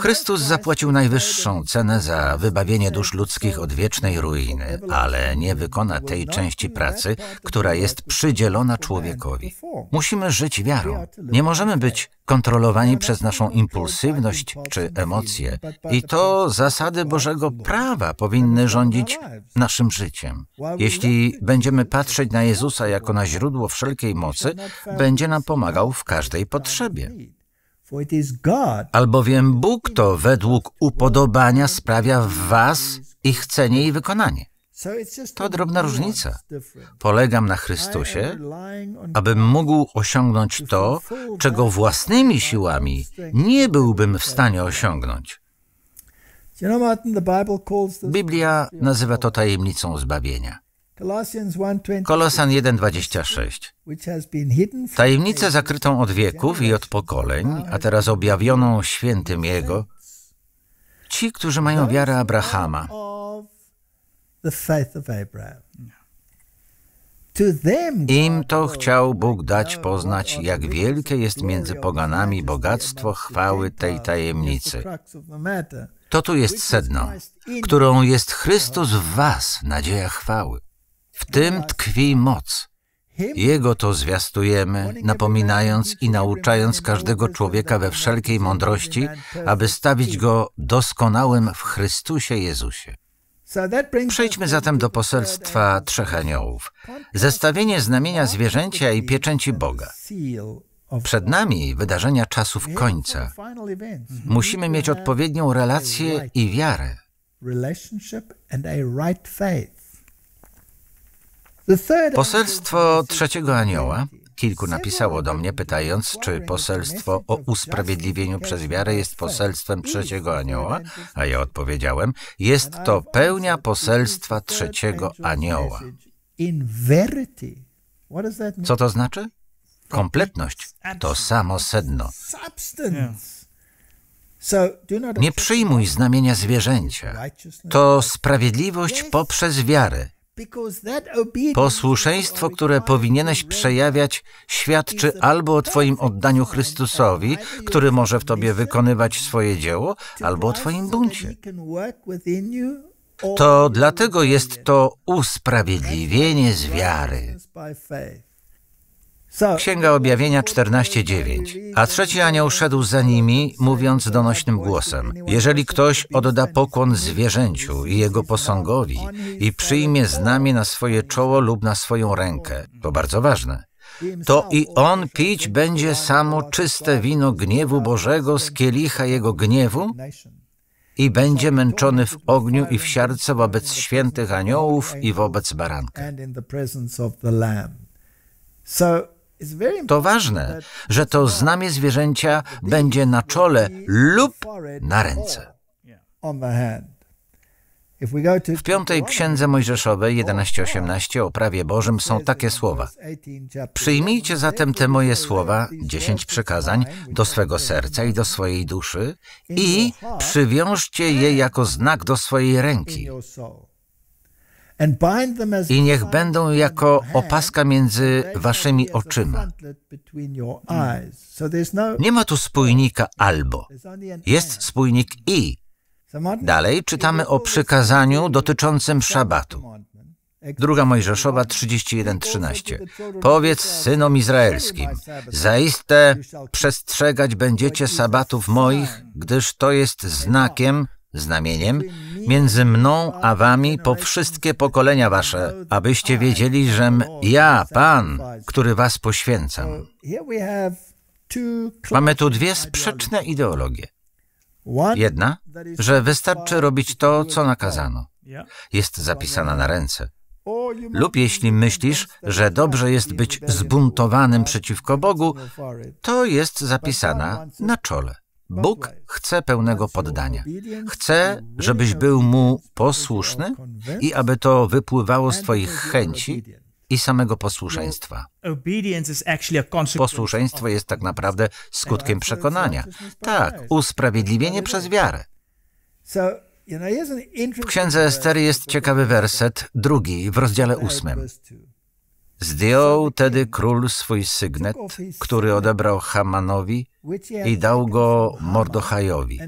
Chrystus zapłacił najwyższą cenę za wybawienie dusz ludzkich od wiecznej ruiny, ale nie wykona tej części pracy, która jest przydzielona człowiekowi. Musimy żyć wiarą. Nie możemy być kontrolowani przez naszą impulsywność czy emocje. I to zasady Bożego prawa powinny rządzić naszym życiem. Jeśli będziemy patrzeć na Jezusa jako na źródło wszelkiej mocy, będzie nam pomagał w każdej potrzebie. Albowiem Bóg to według upodobania sprawia w was ich cenie i wykonanie. To drobna różnica. Polegam na Chrystusie, abym mógł osiągnąć to, czego własnymi siłami nie byłbym w stanie osiągnąć. Biblia nazywa to tajemnicą zbawienia. Kolosan 1:26. Tajemnicę zakrytą od wieków i od pokoleń, a teraz objawioną świętym Jego, ci, którzy mają wiarę Abrahama. Im to chciał Bóg dać poznać, jak wielkie jest między poganami bogactwo chwały tej tajemnicy. To tu jest sedno, którą jest Chrystus w was, nadzieja chwały. W tym tkwi moc. Jego to zwiastujemy, napominając i nauczając każdego człowieka we wszelkiej mądrości, aby stawić go doskonałym w Chrystusie Jezusie. Przejdźmy zatem do poselstwa trzech aniołów. Zestawienie znamienia zwierzęcia i pieczęci Boga. Przed nami wydarzenia czasów końca. Musimy mieć odpowiednią relację i wiarę. Poselstwo trzeciego anioła Kilku napisało do mnie, pytając, czy poselstwo o usprawiedliwieniu przez wiarę jest poselstwem trzeciego anioła, a ja odpowiedziałem, jest to pełnia poselstwa trzeciego anioła. Co to znaczy? Kompletność to samo sedno. Nie przyjmuj znamienia zwierzęcia. To sprawiedliwość poprzez wiarę. Posłuszeństwo, które powinieneś przejawiać, świadczy albo o Twoim oddaniu Chrystusowi, który może w Tobie wykonywać swoje dzieło, albo o Twoim buncie. To dlatego jest to usprawiedliwienie z wiary. Księga Objawienia 14:9. A trzeci anioł szedł za nimi, mówiąc donośnym głosem: Jeżeli ktoś odda pokłon zwierzęciu i jego posągowi i przyjmie znamie na swoje czoło lub na swoją rękę, to bardzo ważne. To i on pić będzie samo czyste wino gniewu Bożego z kielicha jego gniewu i będzie męczony w ogniu i w siarce wobec świętych aniołów i wobec baranka. To ważne, że to znamie zwierzęcia będzie na czole lub na ręce. W piątej Księdze Mojżeszowej 11:18 o prawie Bożym są takie słowa. Przyjmijcie zatem te moje słowa, dziesięć przykazań, do swego serca i do swojej duszy i przywiążcie je jako znak do swojej ręki i niech będą jako opaska między waszymi oczyma. Mm. No Nie ma tu spójnika albo, jest spójnik i. Dalej czytamy o przykazaniu dotyczącym szabatu. Druga Mojżeszowa 31:13. Powiedz synom izraelskim: Zaiste przestrzegać będziecie sabatów moich, gdyż to jest znakiem, znamieniem między mną a wami po wszystkie pokolenia wasze, abyście wiedzieli, żem ja, Pan, który was poświęcam. Mamy tu dwie sprzeczne ideologie. Jedna, że wystarczy robić to, co nakazano. Jest zapisana na ręce. Lub jeśli myślisz, że dobrze jest być zbuntowanym przeciwko Bogu, to jest zapisana na czole. Bóg chce pełnego poddania. Chce, żebyś był Mu posłuszny i aby to wypływało z Twoich chęci i samego posłuszeństwa. Posłuszeństwo jest tak naprawdę skutkiem przekonania. Tak, usprawiedliwienie przez wiarę. W księdze Ester jest ciekawy werset, drugi, w rozdziale ósmym. Zdjął tedy król swój sygnet, który odebrał Hamanowi i dał go Mordochajowi.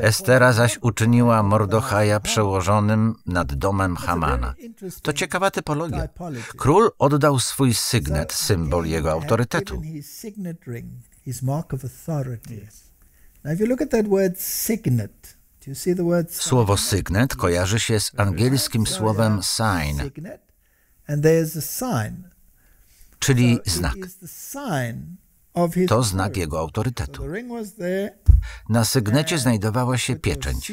Estera zaś uczyniła Mordochaja przełożonym nad domem Hamana. To ciekawa typologia. Król oddał swój sygnet, symbol jego autorytetu. Now if you look at that word signet, Słowo sygnet kojarzy się z angielskim słowem sign, czyli znak. To znak jego autorytetu. Na sygnecie znajdowała się pieczęć.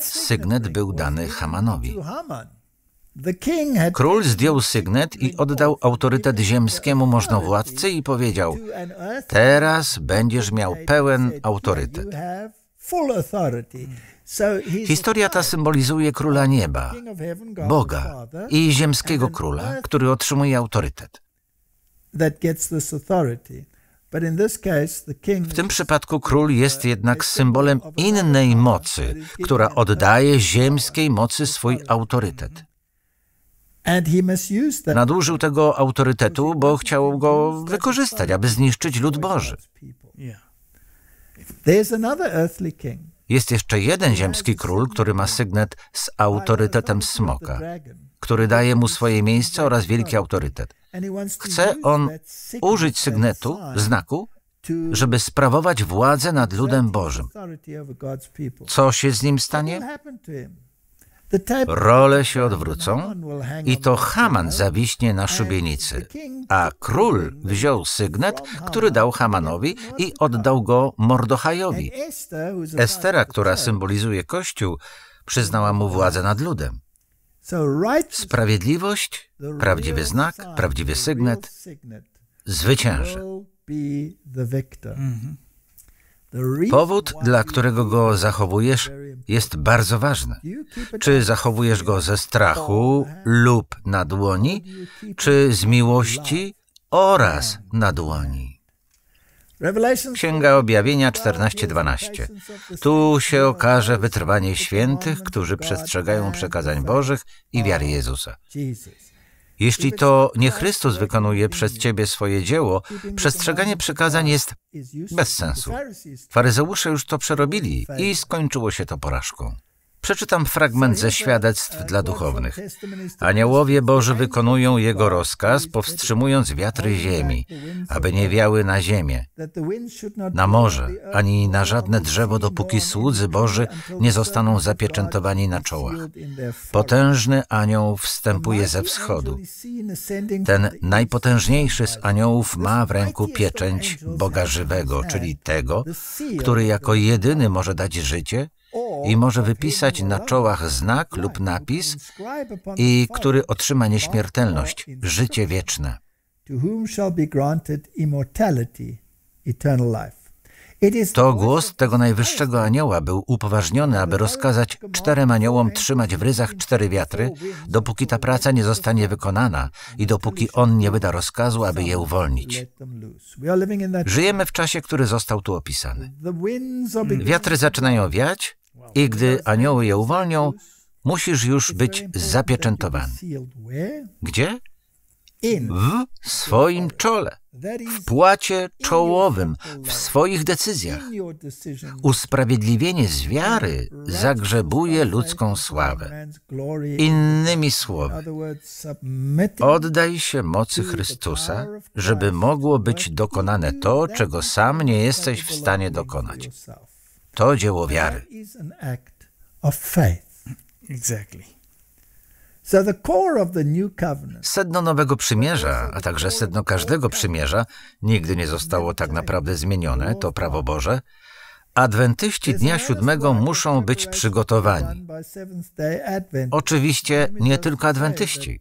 Sygnet był dany Hamanowi. Król zdjął sygnet i oddał autorytet ziemskiemu możnowładcy i powiedział Teraz będziesz miał pełen autorytet. Historia ta symbolizuje króla nieba, Boga i ziemskiego króla, który otrzymuje autorytet. W tym przypadku król jest jednak symbolem innej mocy, która oddaje ziemskiej mocy swój autorytet. Nadużył tego autorytetu, bo chciał go wykorzystać, aby zniszczyć lud Boży. Jest jeszcze jeden ziemski król, który ma sygnet z autorytetem smoka, który daje mu swoje miejsce oraz wielki autorytet. Chce on użyć sygnetu, znaku, żeby sprawować władzę nad ludem Bożym. Co się z nim stanie? Role się odwrócą i to Haman zawiśnie na szubienicy, a król wziął sygnet, który dał Hamanowi i oddał go Mordochajowi. Estera, która symbolizuje Kościół, przyznała mu władzę nad ludem. Sprawiedliwość, prawdziwy znak, prawdziwy sygnet zwycięży. Powód, dla którego go zachowujesz, jest bardzo ważny. Czy zachowujesz go ze strachu lub na dłoni, czy z miłości oraz na dłoni. Księga Objawienia 14:12. Tu się okaże wytrwanie świętych, którzy przestrzegają przekazań Bożych i wiary Jezusa. Jeśli to nie Chrystus wykonuje przez ciebie swoje dzieło, przestrzeganie przykazań jest bez sensu. Faryzeusze już to przerobili i skończyło się to porażką. Przeczytam fragment ze świadectw dla duchownych. Aniołowie Boży wykonują Jego rozkaz, powstrzymując wiatry ziemi, aby nie wiały na ziemię, na morze, ani na żadne drzewo, dopóki słudzy Boży nie zostaną zapieczętowani na czołach. Potężny anioł wstępuje ze wschodu. Ten najpotężniejszy z aniołów ma w ręku pieczęć Boga żywego, czyli tego, który jako jedyny może dać życie, i może wypisać na czołach znak lub napis i który otrzyma nieśmiertelność, życie wieczne. To głos tego najwyższego anioła był upoważniony, aby rozkazać czterem aniołom trzymać w ryzach cztery wiatry, dopóki ta praca nie zostanie wykonana i dopóki on nie wyda rozkazu, aby je uwolnić. Żyjemy w czasie, który został tu opisany. Wiatry zaczynają wiać, i gdy anioły je uwolnią, musisz już być zapieczętowany. Gdzie? W swoim czole, w płacie czołowym, w swoich decyzjach. Usprawiedliwienie z wiary zagrzebuje ludzką sławę. Innymi słowy, oddaj się mocy Chrystusa, żeby mogło być dokonane to, czego sam nie jesteś w stanie dokonać. To dzieło wiary. Sedno Nowego Przymierza, a także sedno każdego przymierza, nigdy nie zostało tak naprawdę zmienione, to prawo Boże. Adwentyści dnia siódmego muszą być przygotowani. Oczywiście nie tylko adwentyści.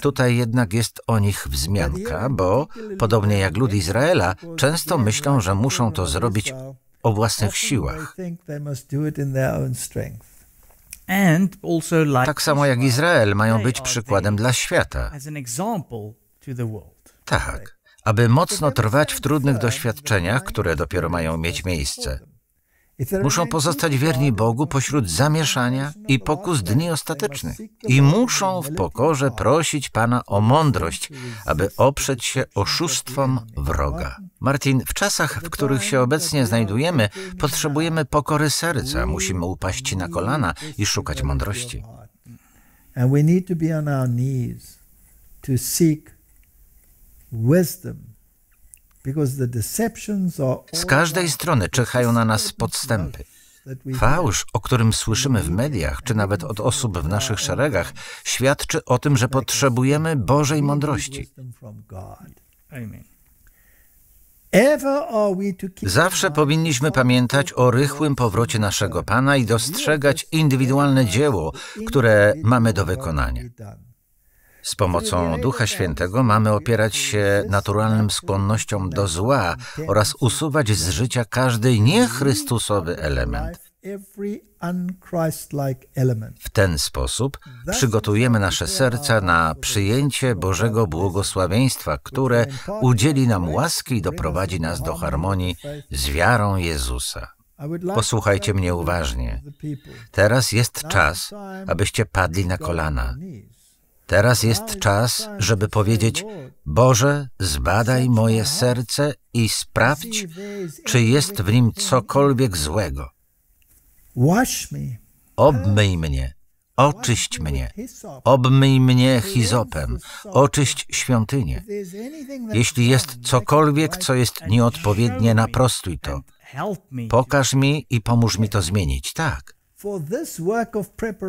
Tutaj jednak jest o nich wzmianka, bo, podobnie jak lud Izraela, często myślą, że muszą to zrobić o własnych siłach. Tak samo jak Izrael mają być przykładem dla świata. Tak, aby mocno trwać w trudnych doświadczeniach, które dopiero mają mieć miejsce. Muszą pozostać wierni Bogu pośród zamieszania i pokus dni ostatecznych. I muszą w pokorze prosić Pana o mądrość, aby oprzeć się oszustwom wroga. Martin, w czasach, w których się obecnie znajdujemy, potrzebujemy pokory serca. Musimy upaść na kolana i szukać mądrości. And we need to be on our knees to seek wisdom. Z każdej strony czekają na nas podstępy. Fałsz, o którym słyszymy w mediach, czy nawet od osób w naszych szeregach, świadczy o tym, że potrzebujemy Bożej mądrości. Zawsze powinniśmy pamiętać o rychłym powrocie naszego Pana i dostrzegać indywidualne dzieło, które mamy do wykonania. Z pomocą Ducha Świętego mamy opierać się naturalnym skłonnościom do zła oraz usuwać z życia każdy niechrystusowy element. W ten sposób przygotujemy nasze serca na przyjęcie Bożego błogosławieństwa, które udzieli nam łaski i doprowadzi nas do harmonii z wiarą Jezusa. Posłuchajcie mnie uważnie. Teraz jest czas, abyście padli na kolana. Teraz jest czas, żeby powiedzieć: Boże, zbadaj moje serce i sprawdź, czy jest w nim cokolwiek złego. Obmyj mnie, oczyść mnie, obmyj mnie hizopem, oczyść świątynię. Jeśli jest cokolwiek, co jest nieodpowiednie, naprostuj to. Pokaż mi i pomóż mi to zmienić. Tak.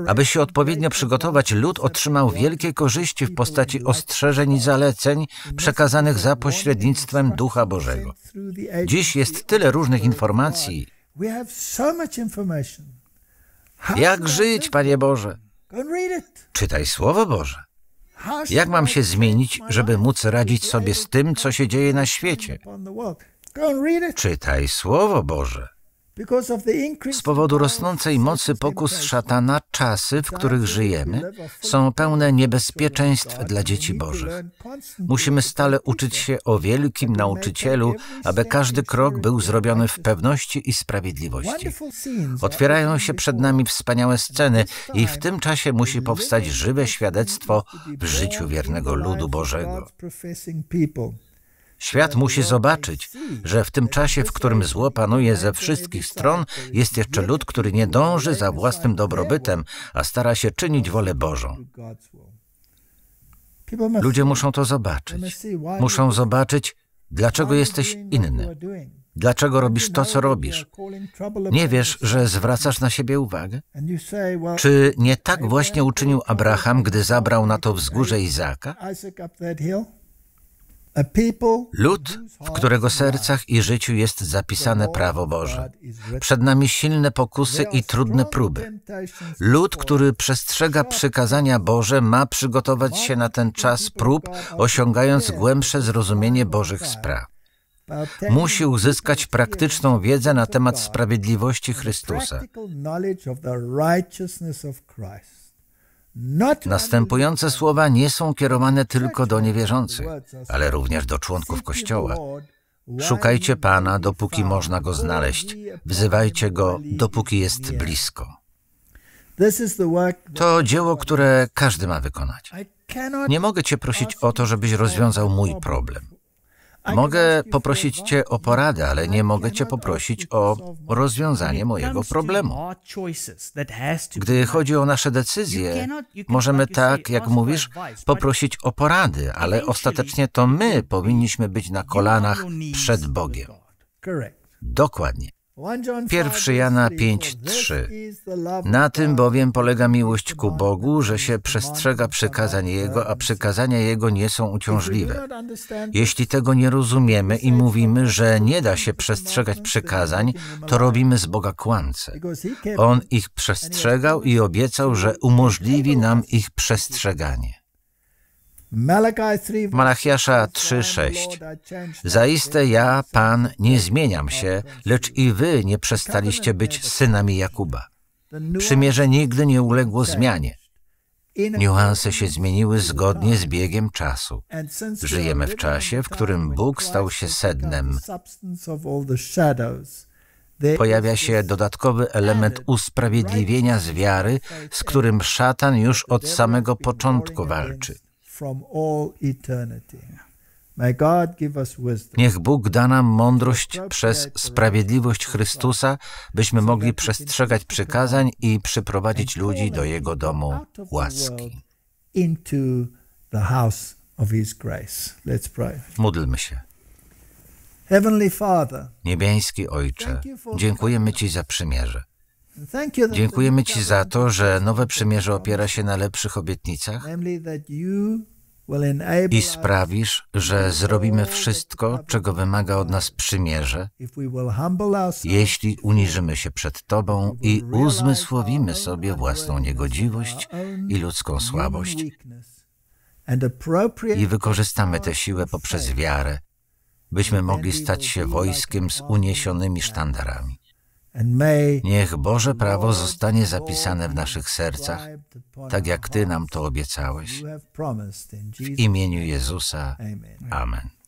Aby się odpowiednio przygotować, lud otrzymał wielkie korzyści w postaci ostrzeżeń i zaleceń przekazanych za pośrednictwem Ducha Bożego. Dziś jest tyle różnych informacji. Jak żyć, Panie Boże? Czytaj Słowo Boże. Jak mam się zmienić, żeby móc radzić sobie z tym, co się dzieje na świecie? Czytaj Słowo Boże. Z powodu rosnącej mocy pokus szatana czasy, w których żyjemy, są pełne niebezpieczeństw dla dzieci Bożych. Musimy stale uczyć się o wielkim nauczycielu, aby każdy krok był zrobiony w pewności i sprawiedliwości. Otwierają się przed nami wspaniałe sceny i w tym czasie musi powstać żywe świadectwo w życiu wiernego ludu Bożego. Świat musi zobaczyć, że w tym czasie, w którym zło panuje ze wszystkich stron, jest jeszcze lud, który nie dąży za własnym dobrobytem, a stara się czynić wolę Bożą. Ludzie muszą to zobaczyć. Muszą zobaczyć, dlaczego jesteś inny. Dlaczego robisz to, co robisz? Nie wiesz, że zwracasz na siebie uwagę? Czy nie tak właśnie uczynił Abraham, gdy zabrał na to wzgórze Izaka? Lud, w którego sercach i życiu jest zapisane prawo Boże. Przed nami silne pokusy i trudne próby. Lud, który przestrzega przykazania Boże, ma przygotować się na ten czas prób, osiągając głębsze zrozumienie Bożych spraw. Musi uzyskać praktyczną wiedzę na temat sprawiedliwości Chrystusa. Następujące słowa nie są kierowane tylko do niewierzących, ale również do członków Kościoła. Szukajcie Pana, dopóki można Go znaleźć. Wzywajcie Go, dopóki jest blisko. To dzieło, które każdy ma wykonać. Nie mogę Cię prosić o to, żebyś rozwiązał mój problem. Mogę poprosić Cię o poradę, ale nie mogę Cię poprosić o rozwiązanie mojego problemu. Gdy chodzi o nasze decyzje, możemy tak, jak mówisz, poprosić o porady, ale ostatecznie to my powinniśmy być na kolanach przed Bogiem. Dokładnie. 1 Jana 5:3 Na tym bowiem polega miłość ku Bogu, że się przestrzega przykazań Jego, a przykazania Jego nie są uciążliwe. Jeśli tego nie rozumiemy i mówimy, że nie da się przestrzegać przykazań, to robimy z Boga kłamce. On ich przestrzegał i obiecał, że umożliwi nam ich przestrzeganie. Malachiasza 3:6 Zaiste ja, Pan, nie zmieniam się, lecz i wy nie przestaliście być synami Jakuba. Przymierze nigdy nie uległo zmianie. Niuanse się zmieniły zgodnie z biegiem czasu. Żyjemy w czasie, w którym Bóg stał się sednem. Pojawia się dodatkowy element usprawiedliwienia z wiary, z którym szatan już od samego początku walczy. Niech Bóg da nam mądrość przez sprawiedliwość Chrystusa, byśmy mogli przestrzegać przykazań i przyprowadzić ludzi do Jego domu łaski. Módlmy się. Niebieski Ojcze, dziękujemy Ci za przymierze. Dziękujemy Ci za to, że nowe przymierze opiera się na lepszych obietnicach i sprawisz, że zrobimy wszystko, czego wymaga od nas przymierze, jeśli uniżymy się przed Tobą i uzmysłowimy sobie własną niegodziwość i ludzką słabość i wykorzystamy tę siłę poprzez wiarę, byśmy mogli stać się wojskiem z uniesionymi sztandarami. Niech Boże prawo zostanie zapisane w naszych sercach, tak jak Ty nam to obiecałeś. W imieniu Jezusa. Amen.